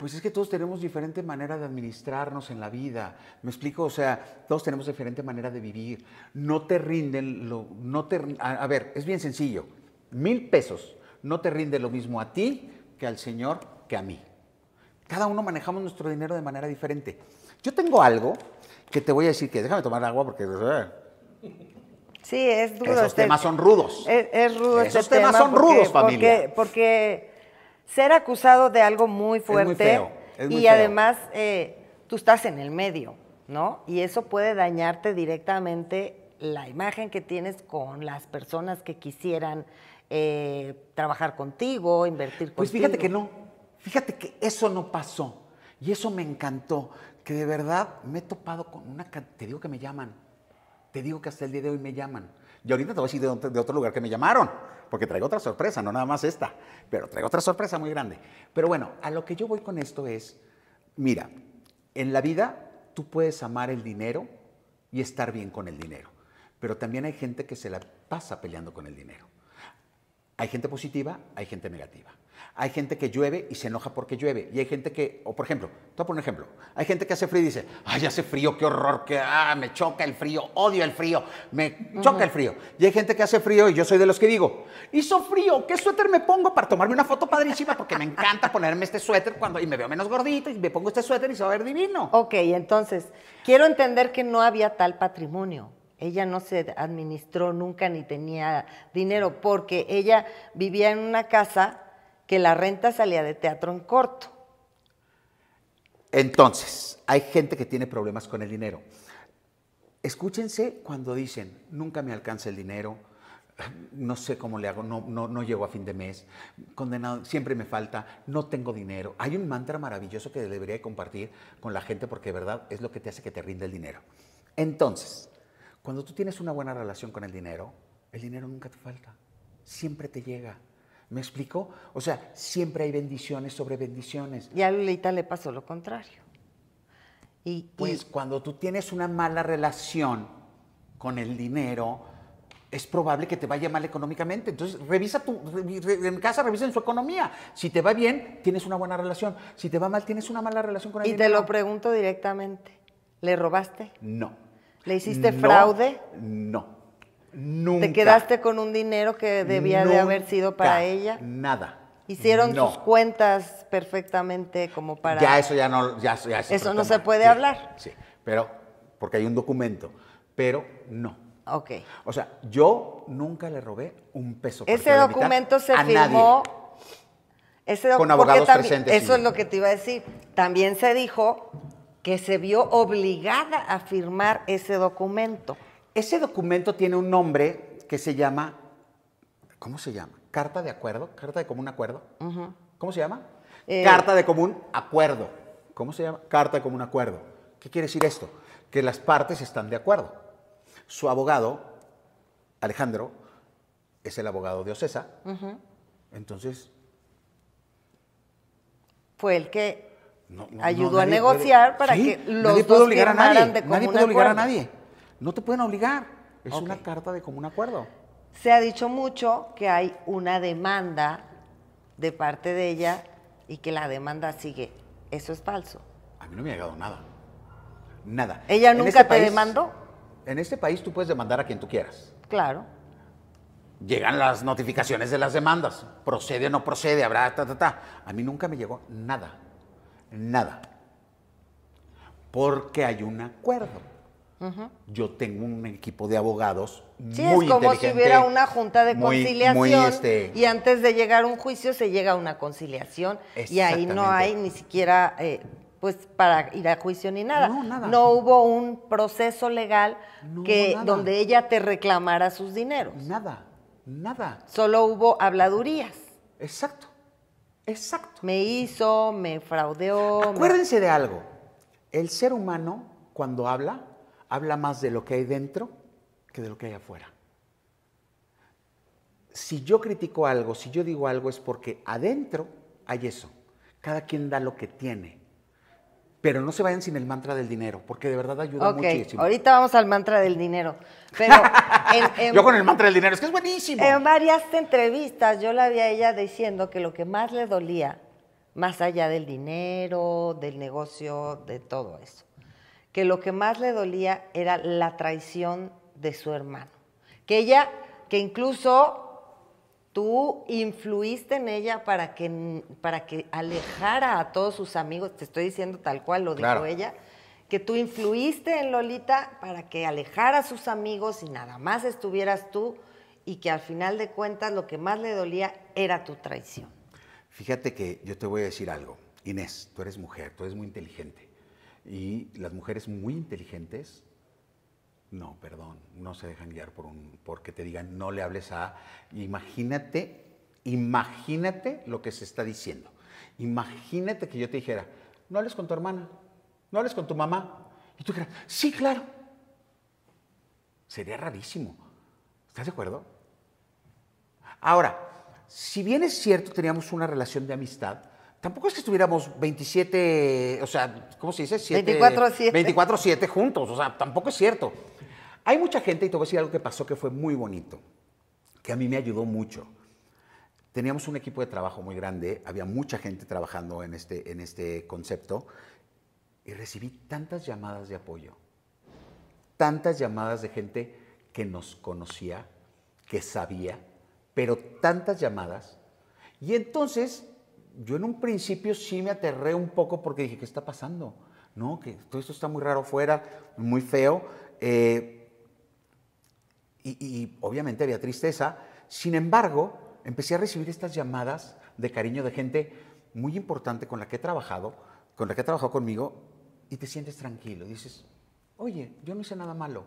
Pues es que todos tenemos diferente manera de administrarnos en la vida. ¿Me explico? O sea, todos tenemos diferente manera de vivir. No te rinden lo. No te, a, ver, es bien sencillo. Mil pesos no te rinde lo mismo a ti que al Señor que a mí. Cada uno manejamos nuestro dinero de manera diferente. Yo tengo algo que te voy a decir que déjame tomar agua porque. Sí, es duro. Esos este temas son rudos. Es, es rudo. Esos este temas son rudos, familia. porque ser acusado de algo muy fuerte. y además, eh, tú estás en el medio, ¿no? Y eso puede dañarte directamente la imagen que tienes con las personas que quisieran eh, trabajar contigo, invertir pues contigo. Pues fíjate que no, fíjate que eso no pasó. Y eso me encantó, que de verdad me he topado con una... Te digo que me llaman, te digo que hasta el día de hoy me llaman. Y ahorita te voy a decir de otro lugar que me llamaron porque traigo otra sorpresa, no nada más esta, pero traigo otra sorpresa muy grande. Pero bueno, a lo que yo voy con esto es, mira, en la vida tú puedes amar el dinero y estar bien con el dinero, pero también hay gente que se la pasa peleando con el dinero. Hay gente positiva, hay gente negativa. Hay gente que llueve y se enoja porque llueve. Y hay gente que, o por ejemplo, te voy a poner un ejemplo. Hay gente que hace frío y dice, ay, hace frío, qué horror, que ah, me choca el frío, odio el frío, me choca el frío. Y hay gente que hace frío y yo soy de los que digo, hizo frío, ¿qué suéter me pongo para tomarme una foto padrísima? Porque me encanta ponerme este suéter cuando y me veo menos gordito y me pongo este suéter y se va a ver divino. Ok, entonces, quiero entender que no había tal patrimonio ella no se administró nunca ni tenía dinero porque ella vivía en una casa que la renta salía de teatro en corto. Entonces, hay gente que tiene problemas con el dinero. Escúchense cuando dicen, nunca me alcanza el dinero, no sé cómo le hago, no, no, llego a fin de mes, condenado, siempre me falta, no tengo dinero. Hay un mantra maravilloso que debería compartir con la gente porque de verdad es lo que te hace que te rinde el dinero. Entonces, cuando tú tienes una buena relación con el dinero, el dinero nunca te falta, siempre te llega. ¿Me explico? O sea, siempre hay bendiciones sobre bendiciones. Y a Lolita le pasó lo contrario. Y, pues cuando tú tienes una mala relación con el dinero, es probable que te vaya mal económicamente. Entonces, revisa tu, en casa revisen su economía. Si te va bien, tienes una buena relación. Si te va mal, tienes una mala relación con el dinero. Y te lo pregunto directamente. ¿Le robaste? No. ¿Le hiciste fraude? No. Nunca. ¿Te quedaste con un dinero que debía de haber sido para ella? Nada. Hicieron sus cuentas perfectamente como para. Ya eso ya no. Ya, eso eso no se puede hablar. Sí, pero porque hay un documento, pero no. Ok. O sea, yo nunca le robé un peso. Ese documento se firmó. Ese documento con abogados presentes. Eso es lo que te iba a decir. También se dijo que se vio obligada a firmar ese documento. Ese documento tiene un nombre que se llama, ¿cómo se llama? Carta de acuerdo, carta de común acuerdo. ¿Cómo se llama? Eh. Carta de común acuerdo. ¿Cómo se llama? Carta de común acuerdo. ¿Qué quiere decir esto? Que las partes están de acuerdo. Su abogado, Alejandro, es el abogado de Ocesa. Entonces. Fue el que ayudó a negociar para que los nadie dos obligar nadie. nadie puede obligar a nadie. No te pueden obligar. Es una carta de común acuerdo. Se ha dicho mucho que hay una demanda de parte de ella y que la demanda sigue. Eso es falso. A mí no me ha llegado nada. Nada. ¿Ella nunca este te demandó? En este país tú puedes demandar a quien tú quieras. Claro. Llegan las notificaciones de las demandas. Procede o no procede, habrá ta, ta, ta. A mí nunca me llegó nada. Nada. Porque hay un acuerdo. Yo tengo un equipo de abogados sí, es como si hubiera una junta de conciliación este y antes de llegar a un juicio se llega a una conciliación y ahí no hay ni siquiera eh, pues para ir a juicio ni nada. No, hubo un proceso legal que donde ella te reclamara sus dineros. Nada, nada. Solo hubo habladurías. Exacto. Exacto. Me hizo, me fraudeó. Acuérdense de algo. El ser humano cuando habla habla más de lo que hay dentro que de lo que hay afuera. Si yo critico algo, si yo digo algo, es porque adentro hay eso. Cada quien da lo que tiene. Pero no se vayan sin el mantra del dinero, porque de verdad ayuda okay. muchísimo. Ahorita vamos al mantra del dinero. yo con el mantra del dinero, es que es buenísimo. En varias entrevistas yo la vi a ella diciendo que lo que más le dolía, más allá del dinero, del negocio, de todo eso, que lo que más le dolía era la traición de su hermano. Que ella, que incluso tú influiste en ella para que, para que alejara a todos sus amigos, te estoy diciendo tal cual lo dijo ella, que tú influiste en Lolita para que alejara a sus amigos y nada más estuvieras tú y que al final de cuentas lo que más le dolía era tu traición. Fíjate que yo te voy a decir algo. Inés, tú eres mujer, tú eres muy inteligente. Y las mujeres muy inteligentes, no, perdón, no se dejan guiar por un, porque te digan, no le hables a... Imagínate, imagínate lo que se está diciendo. Imagínate que yo te dijera, no hables con tu hermana, no hables con tu mamá. Y tú dijeras, sí, claro. Sería rarísimo. ¿Estás de acuerdo? Ahora, si bien es cierto, teníamos una relación de amistad, tampoco es que estuviéramos 27, o sea, ¿cómo se dice? 24-7. 24-7 juntos, o sea, tampoco es cierto. Hay mucha gente, y te voy a decir algo que pasó que fue muy bonito, que a mí me ayudó mucho. Teníamos un equipo de trabajo muy grande, había mucha gente trabajando en este, en este concepto, y recibí tantas llamadas de apoyo, tantas llamadas de gente que nos conocía, que sabía, pero tantas llamadas. Y entonces yo en un principio sí me aterré un poco porque dije, ¿qué está pasando? No, que todo esto está muy raro fuera muy feo. Eh, y, y obviamente había tristeza. Sin embargo, empecé a recibir estas llamadas de cariño de gente muy importante con la que he trabajado, con la que ha trabajado conmigo, y te sientes tranquilo. Dices, oye, yo no hice nada malo,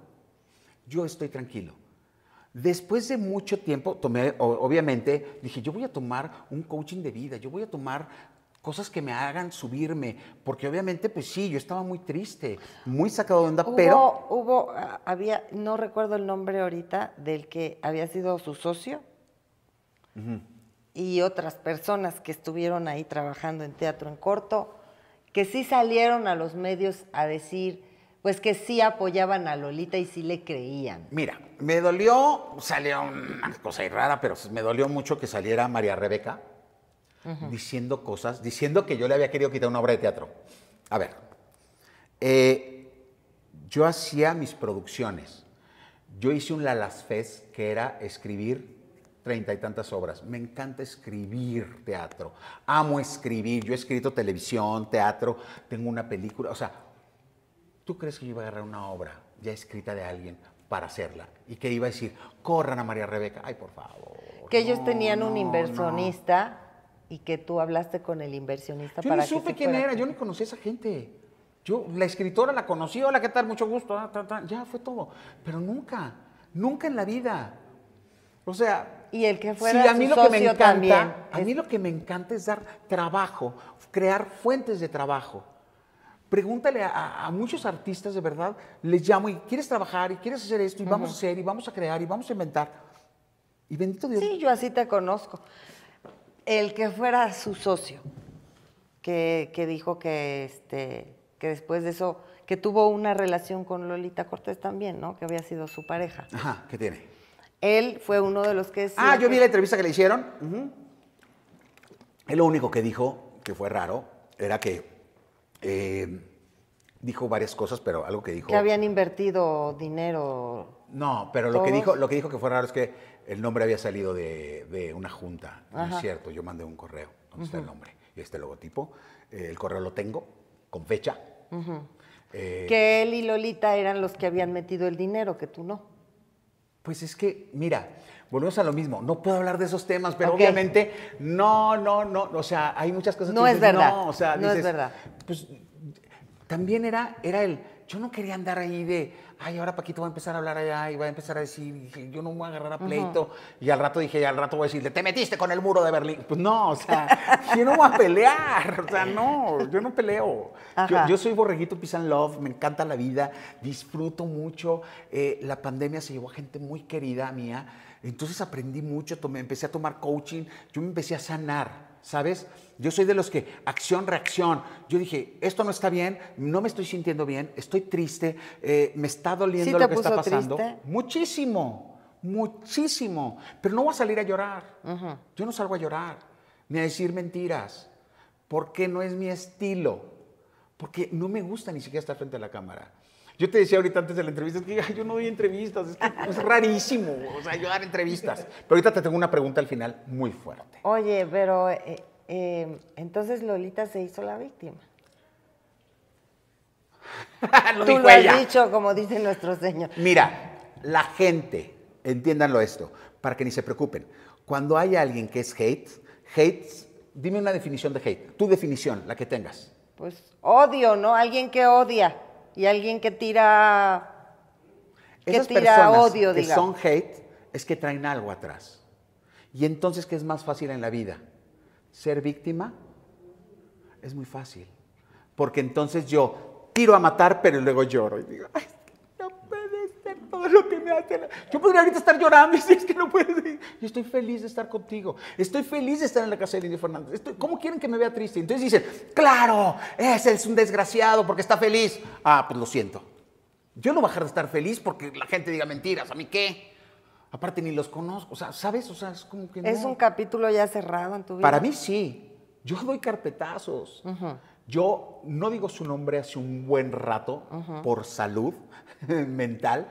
yo estoy tranquilo. Después de mucho tiempo, tomé, obviamente, dije, yo voy a tomar un coaching de vida, yo voy a tomar cosas que me hagan subirme, porque obviamente, pues sí, yo estaba muy triste, muy sacado de onda, pero... Hubo, ah, había, no recuerdo el nombre ahorita, del que había sido su socio y otras personas que estuvieron ahí trabajando en teatro en corto, que sí salieron a los medios a decir pues que sí apoyaban a Lolita y sí le creían. Mira, me dolió, salió una cosa rara, pero me dolió mucho que saliera María Rebeca diciendo cosas, diciendo que yo le había querido quitar una obra de teatro. A ver, eh, yo hacía mis producciones. Yo hice un Lalas Fez que era escribir treinta y tantas obras. Me encanta escribir teatro. Amo escribir. Yo he escrito televisión, teatro, tengo una película. O sea, ¿tú crees que yo iba a agarrar una obra ya escrita de alguien para hacerla? Y que iba a decir, corran a María Rebeca, ay, por favor. Que ellos tenían un inversionista y que tú hablaste con el inversionista yo para Yo no supe quién era, yo no conocí a esa gente. Yo, la escritora la conocí, hola, ¿qué tal? Mucho gusto, ya fue todo. Pero nunca, nunca en la vida. O sea, y el que fuera a encanta, también. a mí lo que me encanta es dar trabajo, crear fuentes de trabajo pregúntale a, muchos artistas de verdad, les llamo y quieres trabajar y quieres hacer esto y vamos a hacer y vamos a crear y vamos a inventar. Y bendito Dios. Sí, yo así te conozco. El que fuera su socio, que, dijo que, este, que después de eso, que tuvo una relación con Lolita Cortés también, ¿no? Que había sido su pareja. Ajá, ¿qué tiene? Él fue uno de los que... Ah, yo vi la entrevista que le hicieron. Él lo único que dijo, que fue raro, era que eh, dijo varias cosas, pero algo que dijo... Que habían invertido dinero. No, pero lo que, dijo, lo que dijo que fue raro es que el nombre había salido de, una junta. No es cierto, yo mandé un correo donde está el nombre y este logotipo. Eh, el correo lo tengo con fecha. Eh, que él y Lolita eran los que habían metido el dinero, que tú no. Pues es que, mira, volvemos a lo mismo. No puedo hablar de esos temas, pero obviamente, no, no, no. O sea, hay muchas cosas no es verdad. no, es verdad. Pues también era, era el. Yo no quería andar ahí de, ay, ahora Paquito va a empezar a hablar allá y va a empezar a decir, yo no me voy a agarrar a pleito. Y al rato dije, al rato voy a decirle, te metiste con el muro de Berlín. Pues no, o sea, yo no voy a pelear. O sea, no, yo no peleo. Yo, soy borreguito pisan love, me encanta la vida, disfruto mucho. Eh, la pandemia se llevó a gente muy querida mía. Entonces aprendí mucho, tomé, empecé a tomar coaching, yo me empecé a sanar, ¿sabes? Yo soy de los que acción, reacción. Yo dije, esto no está bien, no me estoy sintiendo bien, estoy triste, eh, me está doliendo lo que está pasando. Muchísimo, muchísimo. Pero no voy a salir a llorar. Yo no salgo a llorar, ni a decir mentiras, porque no es mi estilo, porque no me gusta ni siquiera estar frente a la cámara. Yo te decía ahorita antes de la entrevista, es que yo no doy entrevistas, es, rarísimo, o sea, yo dar entrevistas. Pero ahorita te tengo una pregunta al final muy fuerte. Oye, pero eh, eh, entonces Lolita se hizo la víctima. Tú lo has dicho, como dice nuestro señor. Mira, la gente, entiéndanlo esto, para que ni se preocupen. Cuando hay alguien que es hate, hate, dime una definición de hate, tu definición, la que tengas. Pues odio, ¿no? Alguien que odia. Y alguien que tira, que tira odio, que son hate, es que traen algo atrás. Y entonces, ¿qué es más fácil en la vida? Ser víctima es muy fácil. Porque entonces yo tiro a matar, pero luego lloro y digo, lo que me hace. Yo podría ahorita estar llorando y si es que no puedes. Yo estoy feliz de estar contigo. Estoy feliz de estar en la casa de Lidia Fernández. Estoy... ¿Cómo quieren que me vea triste? Entonces dicen, claro, ese es un desgraciado porque está feliz. Ah, pues lo siento. Yo no voy a dejar de estar feliz porque la gente diga mentiras. ¿A mí qué? Aparte ni los conozco. O sea, ¿sabes? O sea, es como que ¿Es un capítulo ya cerrado en tu vida? Para mí sí. Yo doy carpetazos. Yo no digo su nombre hace un buen rato por salud mental,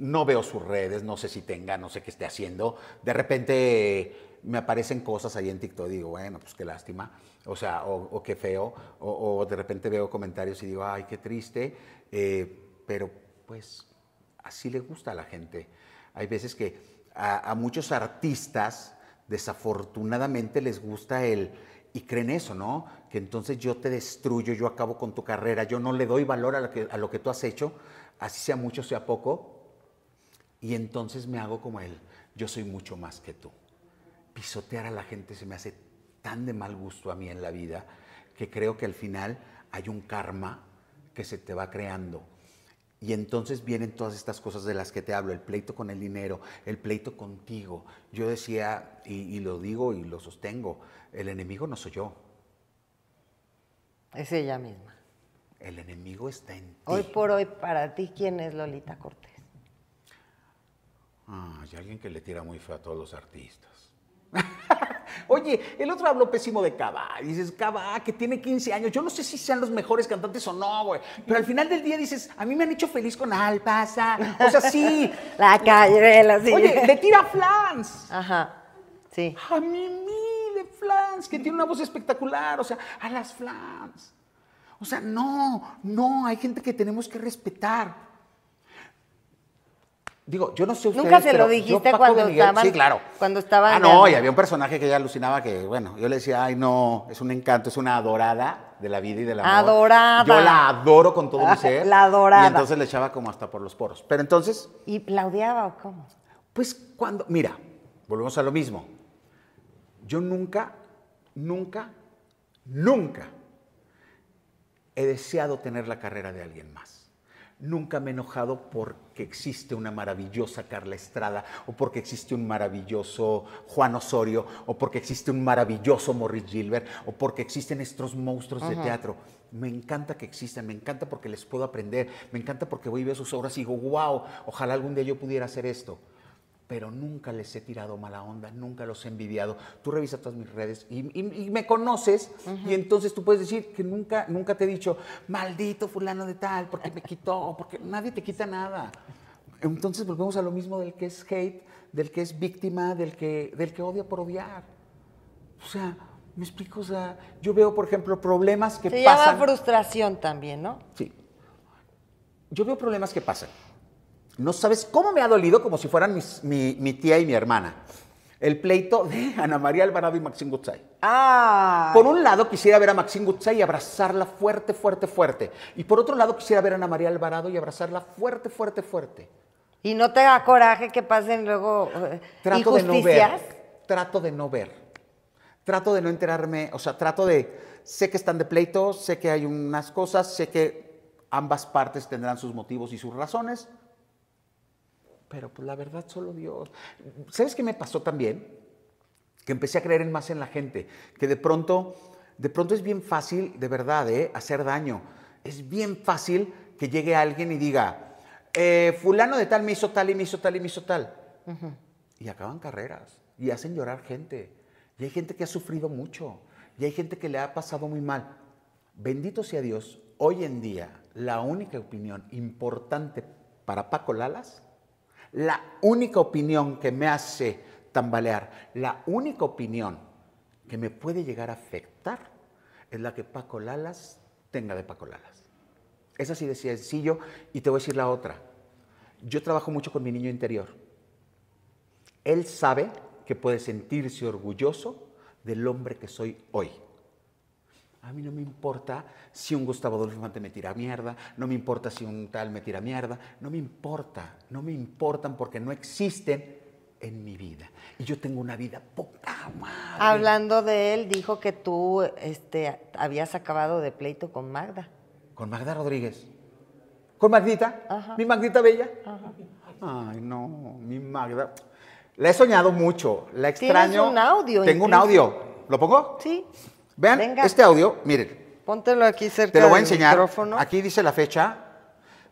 no veo sus redes, no sé si tenga, no sé qué esté haciendo. De repente me aparecen cosas ahí en TikTok y digo, bueno, pues qué lástima, o sea, o, qué feo, o, de repente veo comentarios y digo, ay, qué triste, eh, pero pues así le gusta a la gente. Hay veces que a, muchos artistas desafortunadamente les gusta el, y creen eso, ¿no? Que entonces yo te destruyo, yo acabo con tu carrera, yo no le doy valor a lo que, a lo que tú has hecho, así sea mucho, sea poco, y entonces me hago como él. Yo soy mucho más que tú. Pisotear a la gente se me hace tan de mal gusto a mí en la vida que creo que al final hay un karma que se te va creando. Y entonces vienen todas estas cosas de las que te hablo, el pleito con el dinero, el pleito contigo. Yo decía, y, lo digo y lo sostengo, el enemigo no soy yo. Es ella misma. El enemigo está en ti. Hoy por hoy, para ti, ¿quién es Lolita Cortés? Ah, alguien que le tira muy feo a todos los artistas. Oye, el otro habló pésimo de Cava. Dices, Cava, que tiene 15 años. Yo no sé si sean los mejores cantantes o no, güey. Pero al final del día dices, a mí me han hecho feliz con Alpasa. O sea, sí. la calle la Oye, le tira flans. Ajá. Sí. A mí de flans, que tiene una voz espectacular. O sea, a las flans. O sea, no, no, hay gente que tenemos que respetar. Digo, yo no sé ustedes, Nunca se lo dijiste cuando estaba estaban. Sí, claro. Cuando estaban. Ah, no, y había un personaje que ya alucinaba que, bueno, yo le decía, ay, no, es un encanto, es una adorada de la vida y de la Adorada. Yo la adoro con todo mi ser. La adorada. Y entonces le echaba como hasta por los poros. Pero entonces. ¿Y la odiaba o cómo? Pues cuando. Mira, volvemos a lo mismo. Yo nunca, nunca, nunca he deseado tener la carrera de alguien más. Nunca me he enojado por existe una maravillosa Carla Estrada, o porque existe un maravilloso Juan Osorio, o porque existe un maravilloso Morris Gilbert, o porque existen estos monstruos de teatro. Me encanta que existan, me encanta porque les puedo aprender, me encanta porque voy y veo sus obras y digo, wow, ojalá algún día yo pudiera hacer esto pero nunca les he tirado mala onda, nunca los he envidiado. Tú revisas todas mis redes y, me conoces y entonces tú puedes decir que nunca, nunca te he dicho, maldito fulano de tal, porque me quitó, porque nadie te quita nada. Entonces volvemos a lo mismo del que es hate, del que es víctima, del que, del que odia por odiar. O sea, me explico, o sea, yo veo, por ejemplo, problemas que pasan. Se llama frustración también, ¿no? Sí. Yo veo problemas que pasan. No sabes cómo me ha dolido como si fueran mi, tía y mi hermana. El pleito de Ana María Alvarado y Maxine Gutzay. Ah. Por un lado quisiera ver a Maxine Gutzay y abrazarla fuerte, fuerte, fuerte. Y por otro lado quisiera ver a Ana María Alvarado y abrazarla fuerte, fuerte, fuerte. Y no te da coraje que pasen luego eh, trato injusticias? de Trato de no ver. Trato de no enterarme, o sea, trato de sé que están de pleito, sé que hay unas cosas, sé que ambas partes tendrán sus motivos y sus razones pero pues la verdad solo Dios. ¿Sabes qué me pasó también? Que empecé a creer en más en la gente, que de pronto, de pronto es bien fácil, de verdad, ¿eh? hacer daño. Es bien fácil que llegue alguien y diga, eh, fulano de tal me hizo tal y me hizo tal y me hizo tal. Y acaban carreras y hacen llorar gente. Y hay gente que ha sufrido mucho y hay gente que le ha pasado muy mal. Bendito sea Dios, hoy en día la única opinión importante para Paco Lalas la única opinión que me hace tambalear, la única opinión que me puede llegar a afectar es la que Paco Lalas tenga de Paco Lalas. Es así de sencillo y te voy a decir la otra. Yo trabajo mucho con mi niño interior. Él sabe que puede sentirse orgulloso del hombre que soy hoy. A mí no me importa si un Gustavo Adolfo Mante me tira mierda, no me importa si un tal me tira mierda, no me importa, no me importan porque no existen en mi vida. Y yo tengo una vida poca Hablando de él, dijo que tú este, habías acabado de pleito con Magda. ¿Con Magda Rodríguez? ¿Con Magdita? ¿Mi Magdita Bella? Ajá. Ay, no, mi Magda. La he soñado mucho, la extraño. un audio. Tengo un audio. ¿Lo pongo? Sí. Vean este audio, miren. Póntelo aquí cerca Te lo voy a enseñar. Micrófono. Aquí dice la fecha.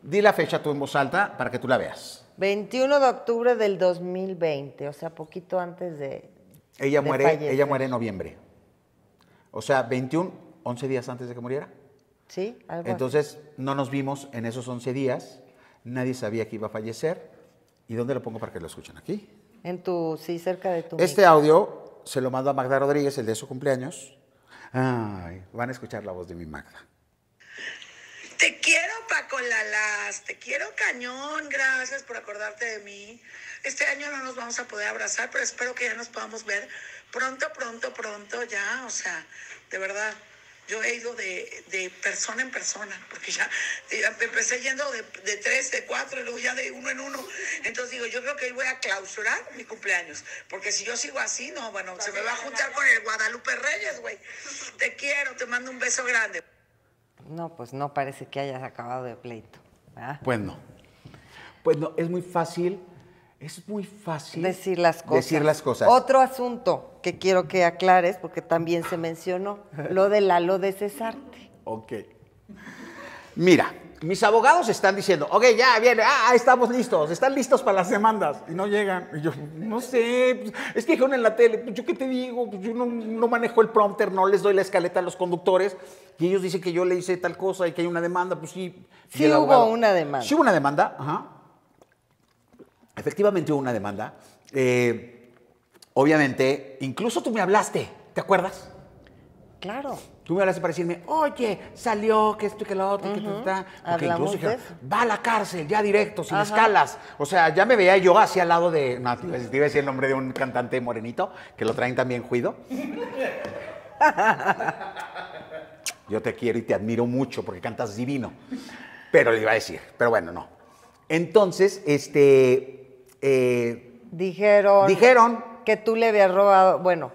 Di la fecha tú en voz alta para que tú la veas. 21 de octubre del 2020, o sea, poquito antes de Ella muere, ella muere en noviembre. O sea, 21, 11 días antes de que muriera. Sí, algo Entonces, no nos vimos en esos 11 días. Nadie sabía que iba a fallecer. ¿Y dónde lo pongo para que lo escuchen? Aquí. En tu, sí, cerca de tu. Este audio se lo mando a Magda Rodríguez, el de su cumpleaños. Ay, van a escuchar la voz de mi Magda. Te quiero, Paco Lalas, te quiero cañón, gracias por acordarte de mí. Este año no nos vamos a poder abrazar, pero espero que ya nos podamos ver pronto, pronto, pronto, ya, o sea, de verdad, yo he ido de, persona en persona, porque ya, eh, empecé yendo de, de, tres, de cuatro, y luego ya de uno en uno. Entonces digo, yo creo que hoy voy a clausurar mi cumpleaños, porque si yo sigo así, no, bueno, se me va a juntar con el Guadalupe Reyes, güey. Te quiero, te mando un beso grande. No, pues no parece que hayas acabado de pleito. ¿verdad? Pues no. Pues no, es muy fácil es muy fácil decir las cosas. Decir las cosas. Otro asunto que quiero que aclares, porque también se mencionó, lo de lo de Cesarte. Ok. Mira, mis abogados están diciendo, ok, ya viene, ah, ah, estamos listos, están listos para las demandas. Y no llegan. Y yo, no sé, pues, es que dijeron en la tele, pues yo qué te digo, pues, yo no, manejo el prompter, no les doy la escaleta a los conductores. Y ellos dicen que yo le hice tal cosa y que hay una demanda, pues sí. Sí hubo una demanda. Sí hubo una demanda, ajá efectivamente hubo una demanda. Eh, obviamente, incluso tú me hablaste, ¿te acuerdas? Claro. Tú me hablaste para decirme, oye, salió, que esto y que lo otro, que tú, incluso dijeron, va a la cárcel, ya directo, sin escalas. O sea, ya me veía yo hacia al lado de. No, te iba a decir el nombre de un cantante morenito, que lo traen también juido. yo te quiero y te admiro mucho porque cantas divino. Pero le iba a decir, pero bueno, no. Entonces, este. Eh, dijeron, que tú le habías robado, bueno,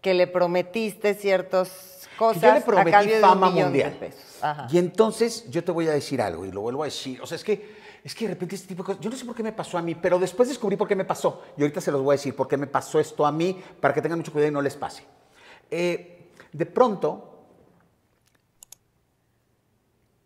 que le prometiste ciertas cosas. a mundial. Y entonces yo te voy a decir algo y lo vuelvo a decir. O sea, es que, es que de repente este tipo de cosas, yo no sé por qué me pasó a mí, pero después descubrí por qué me pasó. Y ahorita se los voy a decir por qué me pasó esto a mí, para que tengan mucho cuidado y no les pase. Eh, de pronto,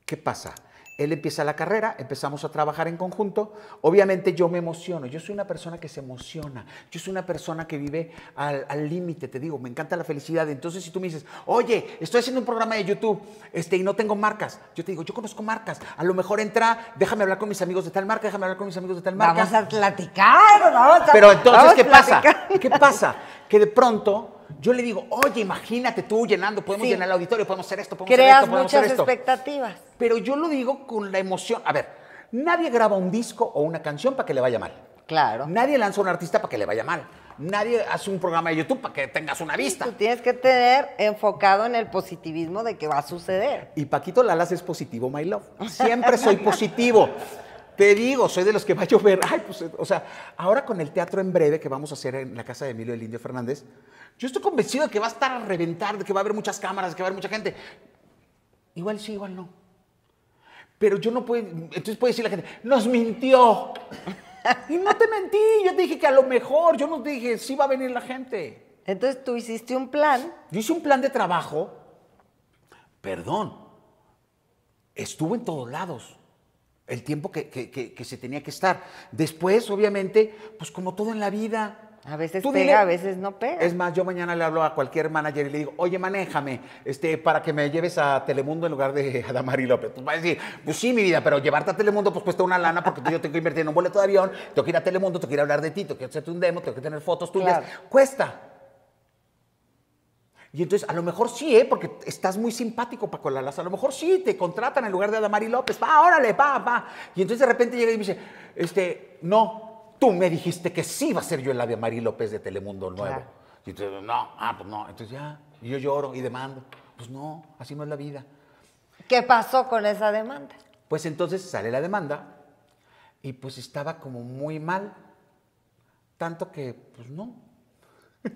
¿qué pasa? Él empieza la carrera, empezamos a trabajar en conjunto. Obviamente yo me emociono, yo soy una persona que se emociona, yo soy una persona que vive al límite, te digo, me encanta la felicidad. Entonces si tú me dices, oye, estoy haciendo un programa de YouTube este, y no tengo marcas, yo te digo, yo conozco marcas, a lo mejor entra, déjame hablar con mis amigos de tal marca, déjame hablar con mis amigos de tal marca. Vamos a platicar, Pero entonces, ¿qué pasa? ¿Qué pasa? Que de pronto yo le digo, oye, imagínate tú llenando, podemos llenar el auditorio, podemos hacer esto, podemos Creas hacer esto. muchas expectativas. Pero yo lo digo con la emoción. A ver, nadie graba un disco o una canción para que le vaya mal. Claro. Nadie lanza un artista para que le vaya mal. Nadie hace un programa de YouTube para que tengas una vista. tú tienes que tener enfocado en el positivismo de que va a suceder. Y Paquito Lalas es positivo, my love. Siempre soy positivo. Te digo, soy de los que va a llover. Ay, pues, o sea, ahora con el teatro en breve que vamos a hacer en la casa de Emilio del Indio Fernández, yo estoy convencido de que va a estar a reventar, de que va a haber muchas cámaras, de que va a haber mucha gente. Igual sí, igual no. Pero yo no puedo, entonces puede decir la gente, nos mintió. y no te mentí, yo te dije que a lo mejor, yo no dije, sí va a venir la gente. Entonces tú hiciste un plan. Yo hice un plan de trabajo, perdón, estuvo en todos lados el tiempo que, que, que, se tenía que estar. Después, obviamente, pues como todo en la vida. A veces pega, a veces no pega. Es más, yo mañana le hablo a cualquier manager y le digo, oye, manéjame, este, para que me lleves a Telemundo en lugar de a Damari López. Pues vas a decir, pues sí, mi vida, pero llevarte a Telemundo pues cuesta una lana porque yo tengo que invertir en un boleto de avión, tengo que ir a Telemundo, tengo que ir a hablar de ti, tengo que hacerte un demo, tengo que tener fotos tuyas. Cuesta. Y entonces, a lo mejor sí, ¿eh? porque estás muy simpático, Paco Lalas. A lo mejor sí, te contratan en lugar de Adamari López. Va, órale, va, va. Y entonces de repente llega y me dice, este, no, tú me dijiste que sí va a ser yo el Adamari López de Telemundo Nuevo. Y entonces, no, ah, pues no. Entonces ya, y yo lloro y demando. Pues no, así no es la vida. ¿Qué pasó con esa demanda? Pues entonces sale la demanda y pues estaba como muy mal. Tanto que, pues no.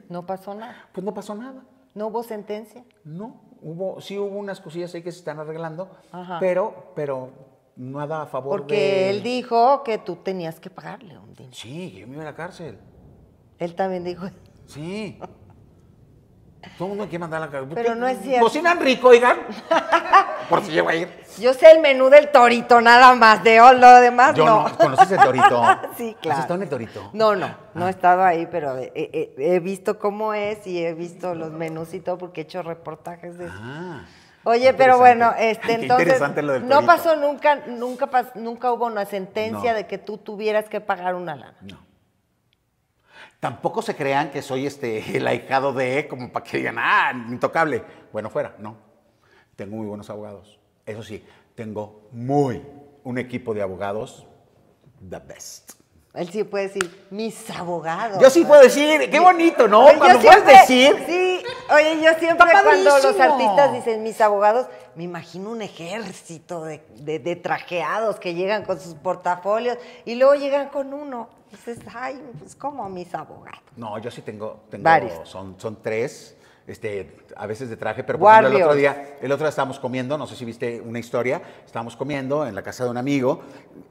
No pasó nada. Pues no pasó nada. ¿No hubo sentencia? No, hubo, sí hubo unas cosillas ahí que se están arreglando, pero pero, pero nada a favor Porque él dijo que tú tenías que pagarle un dinero. Sí, yo me iba a la cárcel. Él también dijo. Sí. Todo el mundo quiere mandar la carne. Pero no es cierto. Cocinan rico, oigan. Por si llego a ir. Yo sé el menú del torito nada más, de lo demás Yo no. ¿Conoces el torito? sí, claro. ¿Has estado en el torito? No, no, no he ah. estado ahí, pero he, visto cómo es y he visto los menús y todo porque he hecho reportajes de eso. Ah, Oye, pero bueno, este, entonces lo del no pasó nunca, nunca, nunca hubo una sentencia de que tú tuvieras que pagar una lana. No. Tampoco se crean que soy este, el ahijado de, como para que digan, ah, intocable. Bueno, fuera, no. Tengo muy buenos abogados. Eso sí, tengo muy un equipo de abogados, the best. Él sí puede decir, mis abogados. Yo sí puedo decir, qué bonito, ¿no? Oye, puedes decir. Sí, oye, yo siempre cuando los artistas dicen mis abogados, me imagino un ejército de trajeados que llegan con sus portafolios y luego llegan con uno. Dices, ay, pues como mis abogados. No, yo sí tengo, Varios. Son, son tres. Este, a veces de traje, pero bueno el otro día, el otro día estábamos comiendo, no sé si viste una historia, estábamos comiendo en la casa de un amigo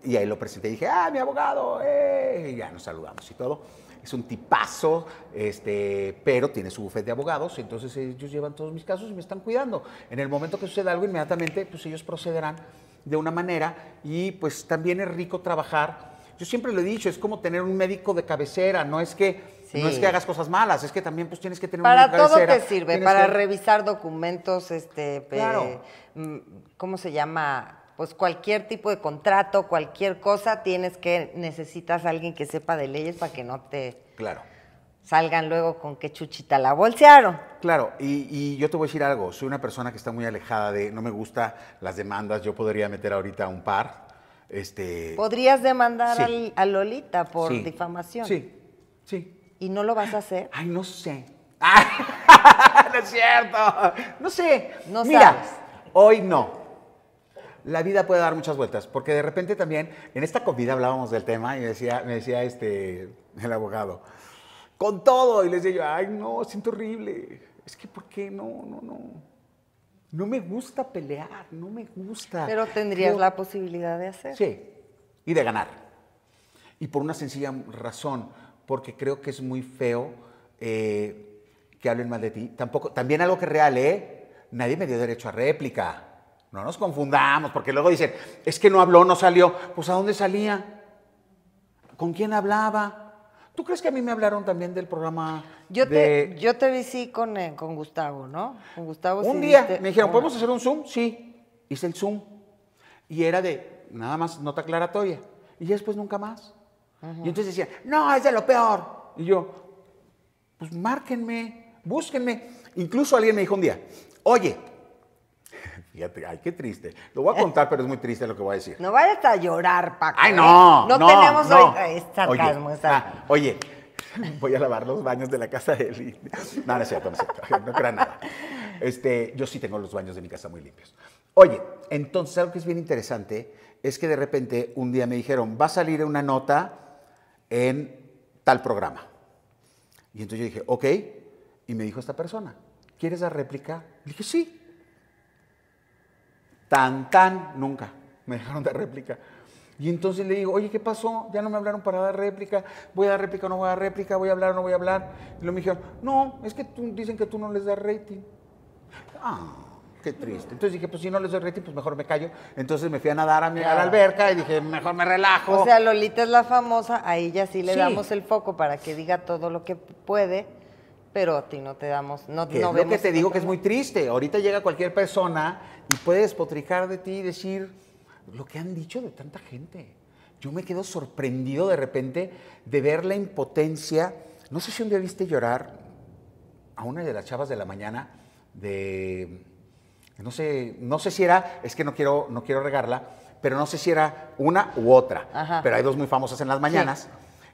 y ahí lo presenté y dije, ah, mi abogado, eh", y ya nos saludamos y todo. Es un tipazo, este, pero tiene su bufete de abogados, entonces ellos llevan todos mis casos y me están cuidando. En el momento que suceda algo, inmediatamente, pues ellos procederán de una manera y pues también es rico trabajar yo siempre lo he dicho, es como tener un médico de cabecera, no es que... No es que hagas cosas malas, es que también pues tienes que tener un médico de cabecera. Para todo te sirve, para revisar documentos, este, mm, ¿cómo se llama? pues cualquier tipo de contrato, cualquier cosa, tienes que, necesitas a alguien que sepa de leyes para que no te claro. salgan luego con que chuchita la bolsearon. Claro, y, yo te voy a decir algo, soy una persona que está muy alejada de, no me gustan las demandas, yo podría meter ahorita un par, este, Podrías demandar a Lolita por difamación. Sí, sí. ¿Y no lo vas a hacer? Ay, no sé. no es cierto. No sé. No Mira, hoy no. La vida puede dar muchas vueltas, porque de repente también, en esta comida hablábamos del tema y me decía, me decía este, el abogado, con todo, y les decía yo, ay, no, siento horrible. Es que, ¿por qué? No, no, no. No me gusta pelear, no me gusta. Pero tendrías la posibilidad de hacer. Sí, y de ganar. Y por una sencilla razón, porque creo que es muy feo eh, que hablen mal de ti. Tampoco, también algo que es real, ¿eh? Nadie me dio derecho a réplica. No nos confundamos, porque luego dicen, es que no habló, no salió. Pues ¿a dónde salía? ¿Con quién hablaba? ¿Tú crees que a mí me hablaron también del programa? Yo te, yo te vi sí con, eh, con Gustavo, ¿no? Con Gustavo. Un día me dijeron, ¿podemos hacer un Zoom? Sí. Hice el Zoom. Y era de nada más nota aclaratoria. Y después nunca más. Y entonces decían, no, es de lo peor. Y yo, pues márquenme, búsquenme. Incluso alguien me dijo un día, oye, ay, qué triste. Lo voy a contar, pero es muy triste lo que voy a decir. No vayas a llorar, Paco. Ay, ¿eh? no. No, tenemos hoy. Ah, sarcasmo, oye, voy a lavar los baños de la casa de él. No, no es cierto, no es No nada. Este, yo sí tengo los baños de mi casa muy limpios. Oye, entonces algo que es bien interesante es que de repente un día me dijeron, va a salir una nota en tal programa. Y entonces yo dije, ok. Y me dijo esta persona, ¿quieres la réplica? Le dije, sí tan, tan, nunca. Me dejaron dar réplica. Y entonces le digo, oye, ¿qué pasó? Ya no me hablaron para dar réplica, voy a dar réplica, no voy a dar réplica, voy a hablar, no voy a hablar. Y luego me dijeron, no, es que tú, dicen que tú no les das rating. Ah, qué triste. Entonces dije, pues si no les doy rating, pues mejor me callo. Entonces me fui a nadar a, mi, a la alberca y dije, mejor me relajo. O sea, Lolita es la famosa, a ella sí le damos el foco para que diga todo lo que puede pero a ti no te damos, no, es Lo que te digo que es muy triste. Ahorita llega cualquier persona y puede despotricar de ti y decir lo que han dicho de tanta gente. Yo me quedo sorprendido de repente de ver la impotencia. No sé si un día viste llorar a una de las chavas de la mañana de no sé, no sé si era, es que no quiero, no quiero regarla, pero no sé si era una u otra. Pero hay dos muy famosas en las mañanas.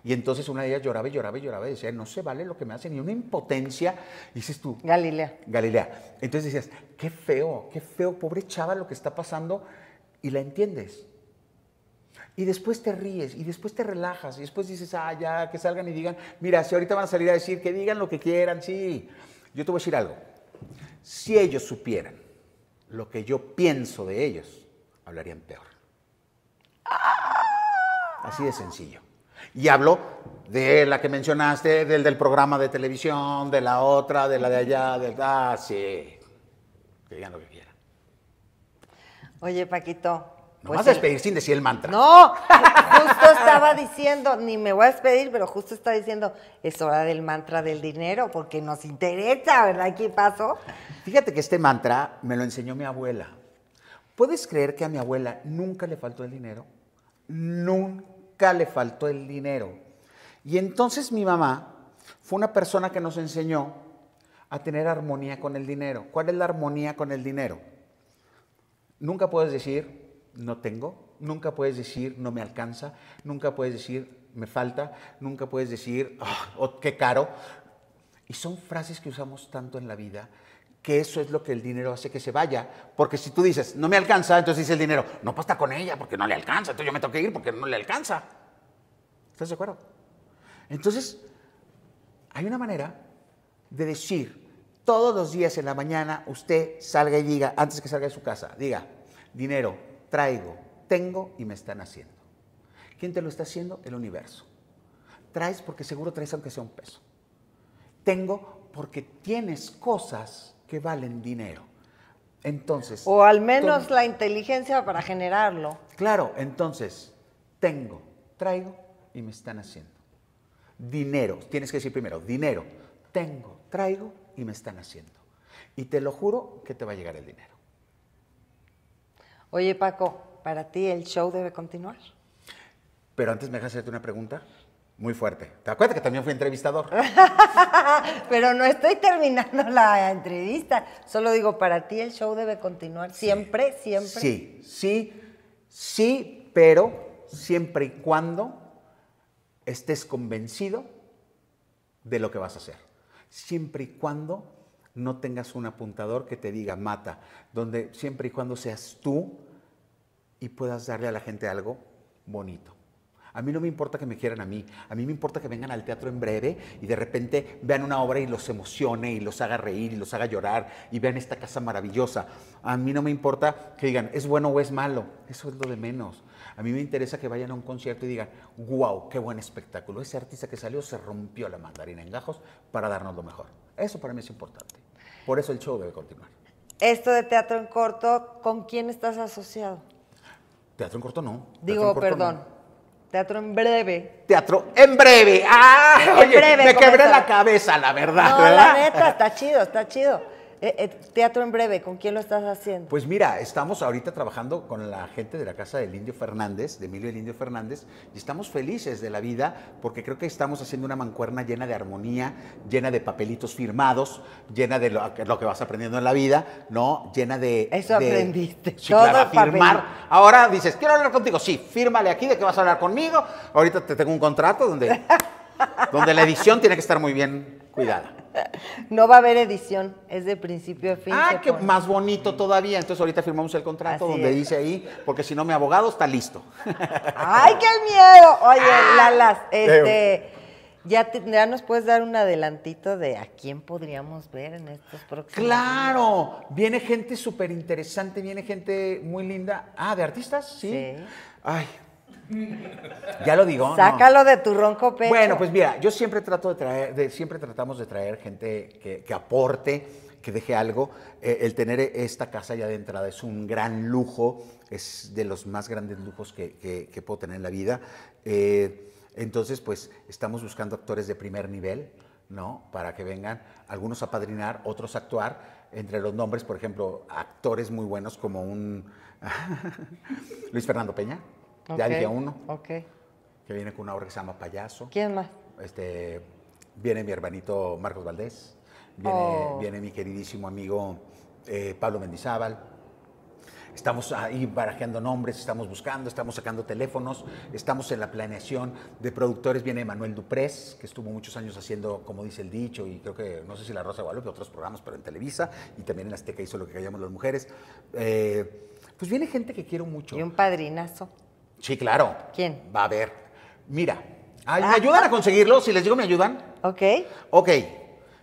Y entonces una de ellas lloraba y lloraba y lloraba y decía, no se vale lo que me hacen. ni una impotencia, dices tú. Galilea. Galilea. Entonces decías, qué feo, qué feo, pobre chava lo que está pasando. Y la entiendes. Y después te ríes, y después te relajas, y después dices, ah, ya, que salgan y digan, mira, si ahorita van a salir a decir, que digan lo que quieran, sí. Yo te voy a decir algo. Si ellos supieran lo que yo pienso de ellos, hablarían peor. Así de sencillo. Y hablo de la que mencionaste, del, del programa de televisión, de la otra, de la de allá, de... Ah, sí. Que digan lo que quieran. Oye, Paquito. No pues vas a despedir sin decir el mantra. No, justo estaba diciendo, ni me voy a despedir, pero justo está diciendo, es hora del mantra del dinero, porque nos interesa, ¿verdad? ¿Qué pasó? Fíjate que este mantra me lo enseñó mi abuela. ¿Puedes creer que a mi abuela nunca le faltó el dinero? Nunca le faltó el dinero. Y entonces mi mamá fue una persona que nos enseñó a tener armonía con el dinero. ¿Cuál es la armonía con el dinero? Nunca puedes decir, no tengo, nunca puedes decir, no me alcanza, nunca puedes decir, me falta, nunca puedes decir, ah, oh, qué caro. Y son frases que usamos tanto en la vida que eso es lo que el dinero hace que se vaya. Porque si tú dices, no me alcanza, entonces dice el dinero, no pasa pues con ella porque no le alcanza, entonces yo me tengo que ir porque no le alcanza. ¿Estás de acuerdo? Entonces, hay una manera de decir, todos los días en la mañana usted salga y diga, antes que salga de su casa, diga, dinero, traigo, tengo y me están haciendo. ¿Quién te lo está haciendo? El universo. Traes porque seguro traes aunque sea un peso. Tengo porque tienes cosas que valen dinero. Entonces. O al menos la inteligencia para generarlo. Claro, entonces, tengo, traigo y me están haciendo. Dinero, tienes que decir primero, dinero, tengo, traigo y me están haciendo. Y te lo juro que te va a llegar el dinero. Oye Paco, para ti el show debe continuar. Pero antes me dejas hacerte una pregunta. Muy fuerte. ¿Te acuerdas que también fui entrevistador? Pero no estoy terminando la entrevista. Solo digo, para ti el show debe continuar siempre, siempre. Sí, sí, sí, pero siempre y cuando estés convencido de lo que vas a hacer. Siempre y cuando no tengas un apuntador que te diga mata, donde siempre y cuando seas tú y puedas darle a la gente algo bonito. A mí no me importa que me quieran a mí. A mí me importa que vengan al teatro en breve y de repente vean una obra y los emocione y los haga reír y los haga llorar y vean esta casa maravillosa. A mí no me importa que digan, es bueno o es malo. Eso es lo de menos. A mí me interesa que vayan a un concierto y digan, wow, qué buen espectáculo. Ese artista que salió se rompió la mandarina en gajos para darnos lo mejor. Eso para mí es importante. Por eso el show debe continuar. Esto de teatro en corto, ¿con quién estás asociado? Teatro en corto no. Digo, perdón. Teatro en breve. Teatro en breve. ¡Ah! me quebré la cabeza, la verdad. No, la neta, está chido, está chido. Eh, eh, teatro en breve, ¿con quién lo estás haciendo? Pues mira, estamos ahorita trabajando con la gente de la casa del Indio Fernández, de Emilio el Indio Fernández, y estamos felices de la vida porque creo que estamos haciendo una mancuerna llena de armonía, llena de papelitos firmados, llena de lo, que vas aprendiendo en la vida, ¿no? Llena de... Eso aprendiste. Sí, Todo firmar. Ahora dices, quiero hablar contigo. Sí, fírmale aquí de que vas a hablar conmigo. Ahorita te tengo un contrato donde, donde la edición tiene que estar muy bien cuidada no va a haber edición, es de principio a fin. Ah, que más bonito todavía. Entonces ahorita firmamos el contrato donde dice ahí, porque si no mi abogado está listo. ¡Ay, qué miedo! Oye, ah. Lalas, este... Ya, nos puedes dar un adelantito de a quién podríamos ver en estos próximos. Claro, viene gente súper interesante, viene gente muy linda. Ah, de artistas, sí. sí. Ay, Ya lo digo. Sácalo de tu ronco pecho. Bueno, pues mira, yo siempre trato de traer, siempre tratamos de traer gente que, aporte, que deje algo. Eh, el tener esta casa ya de entrada es un gran lujo, es de los más grandes lujos que, que, puedo tener en la vida. Eh, entonces, pues estamos buscando actores de primer nivel, ¿no? Para que vengan, algunos a padrinar, otros a actuar. Entre los nombres, por ejemplo, actores muy buenos como un Luis Fernando Peña de Ya uno. Que viene con una obra que se llama Payaso. ¿Quién más? Este, viene mi hermanito Marcos Valdés. Viene, oh. mi queridísimo amigo eh, Pablo Mendizábal. Estamos ahí barajeando nombres, estamos buscando, estamos sacando teléfonos, estamos en la planeación de productores. Viene Manuel Duprés, que estuvo muchos años haciendo, como dice el dicho, y creo que, no sé si La Rosa de Guadalupe, otros programas, pero en Televisa, y también en Azteca hizo lo que callamos las mujeres. Eh, pues viene gente que quiero mucho. Y un padrinazo. Sí, claro. ¿Quién? Va a ver. Mira, ¿me ah. ayudan a conseguirlo? Si les digo, ¿me ayudan? Ok. Ok.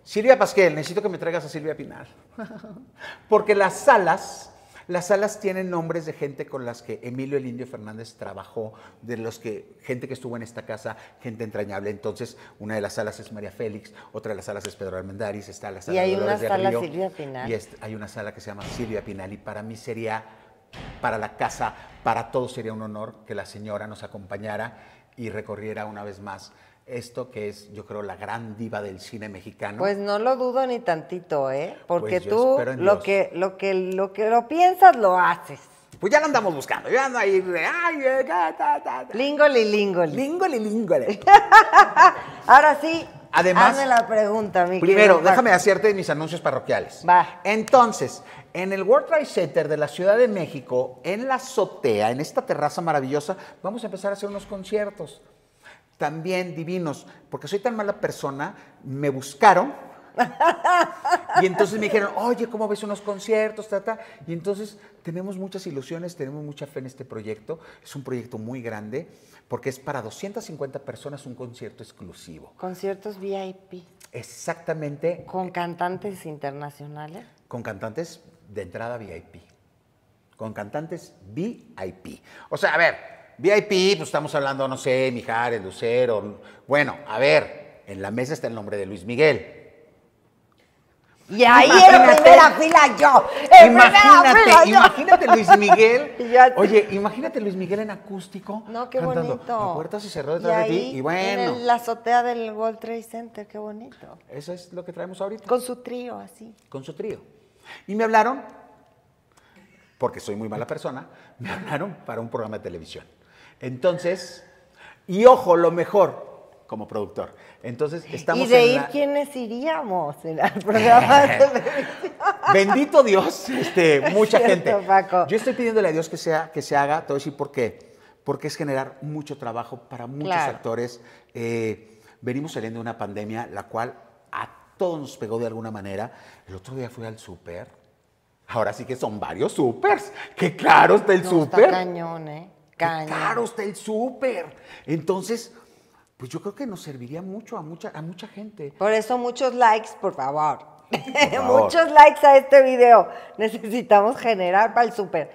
Silvia Pasquel, necesito que me traigas a Silvia Pinal. Porque las salas, las salas tienen nombres de gente con las que Emilio el Indio Fernández trabajó, de los que, gente que estuvo en esta casa, gente entrañable. Entonces, una de las salas es María Félix, otra de las salas es Pedro Almendariz, está la sala y hay de una sala Silvia Pinal. Y hay una sala que se llama Silvia Pinal y para mí sería para la casa, para todos sería un honor que la señora nos acompañara y recorriera una vez más esto que es, yo creo, la gran diva del cine mexicano. Pues no lo dudo ni tantito, ¿eh? Porque pues tú lo que, lo que lo que lo piensas lo haces. Pues ya lo andamos buscando, ya ando ahí. Ay, eh, ta, ta, Lingoli, lingoli. Ahora sí, Además, hazme la pregunta, mi Primero, déjame hacerte mis anuncios parroquiales. Va. Entonces, en el World Trade Center de la Ciudad de México, en la azotea, en esta terraza maravillosa, vamos a empezar a hacer unos conciertos. También divinos, porque soy tan mala persona, me buscaron y entonces me dijeron, oye, ¿cómo ves unos conciertos? Y entonces tenemos muchas ilusiones, tenemos mucha fe en este proyecto. Es un proyecto muy grande porque es para 250 personas un concierto exclusivo. Conciertos VIP. Exactamente. ¿Con cantantes internacionales? Con cantantes de entrada VIP. Con cantantes VIP. O sea, a ver, VIP, pues estamos hablando, no sé, Mijares, Lucero. Bueno, a ver, en la mesa está el nombre de Luis Miguel y ahí imagínate, en primera fila yo. imagínate, fila yo. imagínate Luis Miguel. Oye, imagínate Luis Miguel en acústico. No, qué bonito. La puerta se cerró detrás de ti y bueno. En el, la azotea del World Trade Center, qué bonito. Eso es lo que traemos ahorita. Con su trío, así. Con su trío. Y me hablaron, porque soy muy mala persona, me hablaron para un programa de televisión. Entonces, y ojo, lo mejor, como productor. Entonces, estamos ¿Y de ir quiénes iríamos en programa Bendito Dios, este, mucha gente. Paco. Yo estoy pidiéndole a Dios que, sea, que se haga, te voy a decir por qué. Porque es generar mucho trabajo para muchos actores. Eh, venimos saliendo de una pandemia, la cual a todos nos pegó de alguna manera. El otro día fui al súper. Ahora sí que son varios supers. ¡Qué caro está el súper! Está cañón, ¿eh? ¡Qué caro está el súper! Entonces, pues yo creo que nos serviría mucho a mucha, a mucha gente. Por eso muchos likes, por favor. muchos likes a este video. Necesitamos generar para el súper.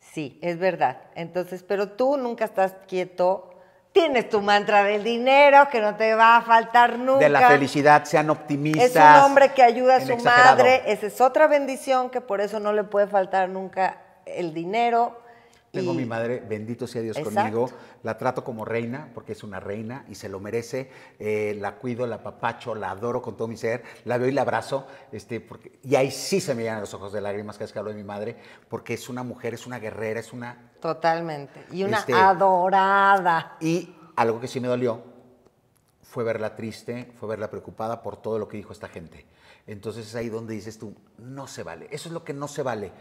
Sí, es verdad. Entonces, pero tú nunca estás quieto. Tienes tu mantra del dinero que no te va a faltar nunca. De la felicidad, sean optimistas. Es un hombre que ayuda a su madre. Esa es otra bendición que por eso no le puede faltar nunca el dinero tengo mi madre, bendito sea Dios conmigo, la trato como reina, porque es una reina y se lo merece, eh, la cuido, la papacho, la adoro con todo mi ser, la veo y la abrazo, este, porque, y ahí sí se me llenan los ojos de lágrimas cada vez que hablo de mi madre, porque es una mujer, es una guerrera, es una... Totalmente, y una este, adorada. Y algo que sí me dolió fue verla triste, fue verla preocupada por todo lo que dijo esta gente. Entonces es ahí donde dices tú, no se vale, eso es lo que no se vale.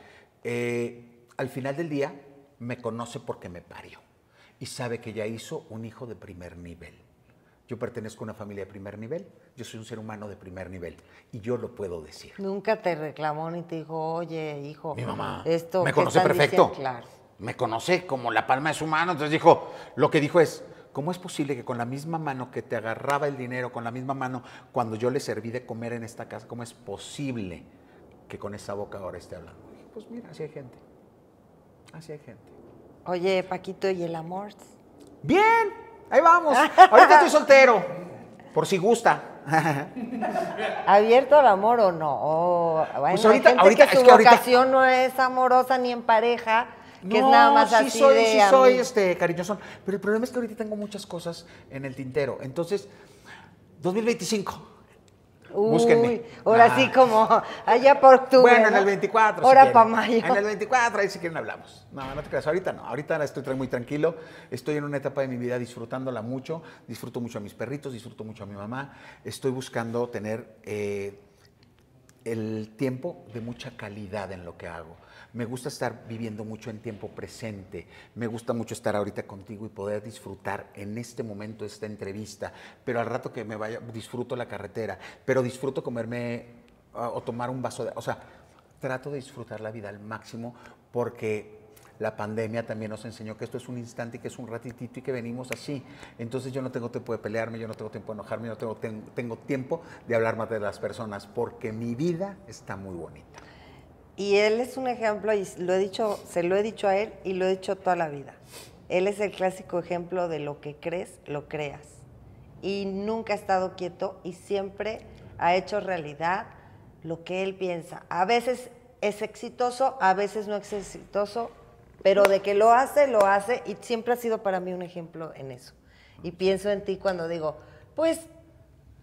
Eh, al final del día, me conoce porque me parió y sabe que ya hizo un hijo de primer nivel. Yo pertenezco a una familia de primer nivel, yo soy un ser humano de primer nivel y yo lo puedo decir. Nunca te reclamó ni te dijo, oye, hijo, mi mamá esto me conoce perfecto. Me conoce como la palma de su mano, entonces dijo, lo que dijo es, ¿cómo es posible que con la misma mano que te agarraba el dinero, con la misma mano cuando yo le serví de comer en esta casa, cómo es posible que con esa boca ahora esté hablando? pues mira, así hay gente. Así hay gente. Oye, Paquito, ¿y el amor? Bien, ahí vamos. Ahorita estoy soltero, por si gusta. ¿Abierto al amor o no? Oh, pues ahorita, es que vocación no es amorosa ni en pareja, que es nada más sí así soy, sí soy este, cariñoso. Pero el problema es que ahorita tengo muchas cosas en el tintero. Entonces, 2025 Ahora sí, ah. como allá por tu Bueno, en el 24. Ahora para En el 24, ahí si quieren hablamos. No, no te creas, ahorita no. Ahorita estoy muy tranquilo. Estoy en una etapa de mi vida disfrutándola mucho. Disfruto mucho a mis perritos, disfruto mucho a mi mamá. Estoy buscando tener eh, el tiempo de mucha calidad en lo que hago me gusta estar viviendo mucho en tiempo presente, me gusta mucho estar ahorita contigo y poder disfrutar en este momento esta entrevista, pero al rato que me vaya, disfruto la carretera, pero disfruto comerme ah, o tomar un vaso de... O sea, trato de disfrutar la vida al máximo porque la pandemia también nos enseñó que esto es un instante y que es un ratitito y que venimos así. Entonces yo no tengo tiempo de pelearme, yo no tengo tiempo de enojarme, yo no tengo, tengo tiempo de hablar más de las personas porque mi vida está muy bonita. Y él es un ejemplo, y lo he dicho, se lo he dicho a él y lo he dicho toda la vida. Él es el clásico ejemplo de lo que crees, lo creas. Y nunca ha estado quieto y siempre ha hecho realidad lo que él piensa. A veces es exitoso, a veces no es exitoso, pero de que lo hace, lo hace y siempre ha sido para mí un ejemplo en eso. Y pienso en ti cuando digo, pues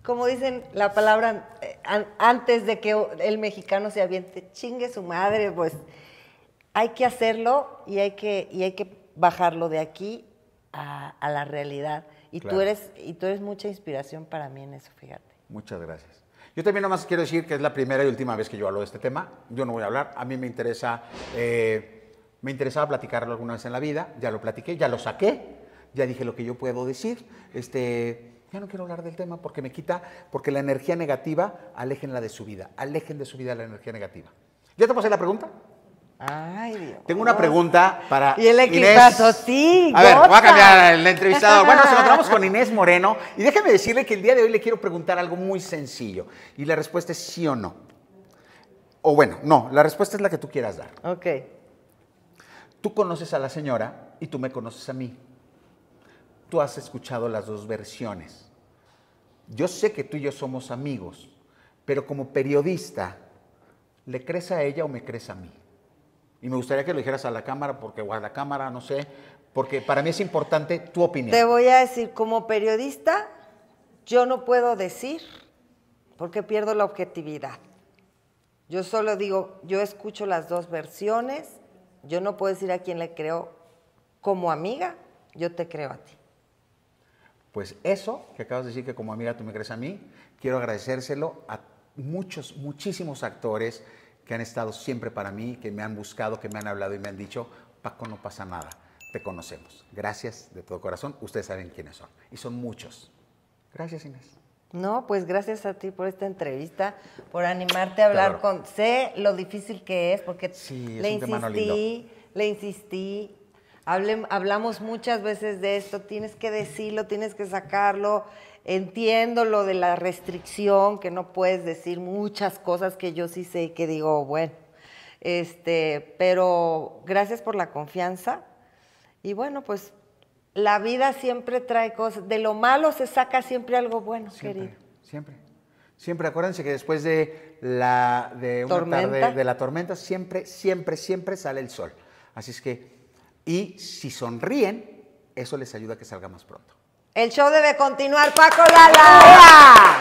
como dicen la palabra eh, antes de que el mexicano se aviente, chingue su madre, pues hay que hacerlo y hay que, y hay que bajarlo de aquí a, la realidad. Y, tú eres, y tú eres mucha inspiración para mí en eso, fíjate. Muchas gracias. Yo también nomás quiero decir que es la primera y última vez que yo hablo de este tema. Yo no voy a hablar. A mí me interesa, eh, me interesaba platicarlo alguna vez en la vida. Ya lo platiqué, ya lo saqué, ya dije lo que yo puedo decir. Este, ya no quiero hablar del tema porque me quita, porque la energía negativa, la de su vida, alejen de su vida la energía negativa. ¿Ya te pasé la pregunta? Ay, Dios. Tengo una pregunta para. Y el equipazo, sí. A ver, voy a cambiar el entrevistador. Bueno, nos encontramos con Inés Moreno y déjeme decirle que el día de hoy le quiero preguntar algo muy sencillo y la respuesta es sí o no. O bueno, no, la respuesta es la que tú quieras dar. Ok. Tú conoces a la señora y tú me conoces a mí tú has escuchado las dos versiones. Yo sé que tú y yo somos amigos, pero como periodista, ¿le crees a ella o me crees a mí? Y me gustaría que lo dijeras a la cámara, porque o a la cámara, no sé, porque para mí es importante tu opinión. Te voy a decir, como periodista, yo no puedo decir, porque pierdo la objetividad. Yo solo digo, yo escucho las dos versiones, yo no puedo decir a quién le creo como amiga, yo te creo a ti. Pues eso que acabas de decir que como amiga tú me crees a mí, quiero agradecérselo a muchos, muchísimos actores que han estado siempre para mí, que me han buscado, que me han hablado y me han dicho, Paco, no pasa nada, te conocemos. Gracias de todo corazón, ustedes saben quiénes son. Y son muchos. Gracias, Inés. No, pues gracias a ti por esta entrevista, por animarte a hablar con... Sé lo difícil que es, porque le insistí, le insistí hablamos muchas veces de esto, tienes que decirlo, tienes que sacarlo. Entiendo lo de la restricción, que no puedes decir muchas cosas que yo sí sé que digo, bueno, este, pero gracias por la confianza. Y bueno, pues la vida siempre trae cosas, de lo malo se saca siempre algo bueno, querido. Siempre. Siempre, acuérdense que después de la una tarde de la tormenta siempre siempre siempre sale el sol. Así es que y si sonríen, eso les ayuda a que salga más pronto. El show debe continuar, Paco Lala.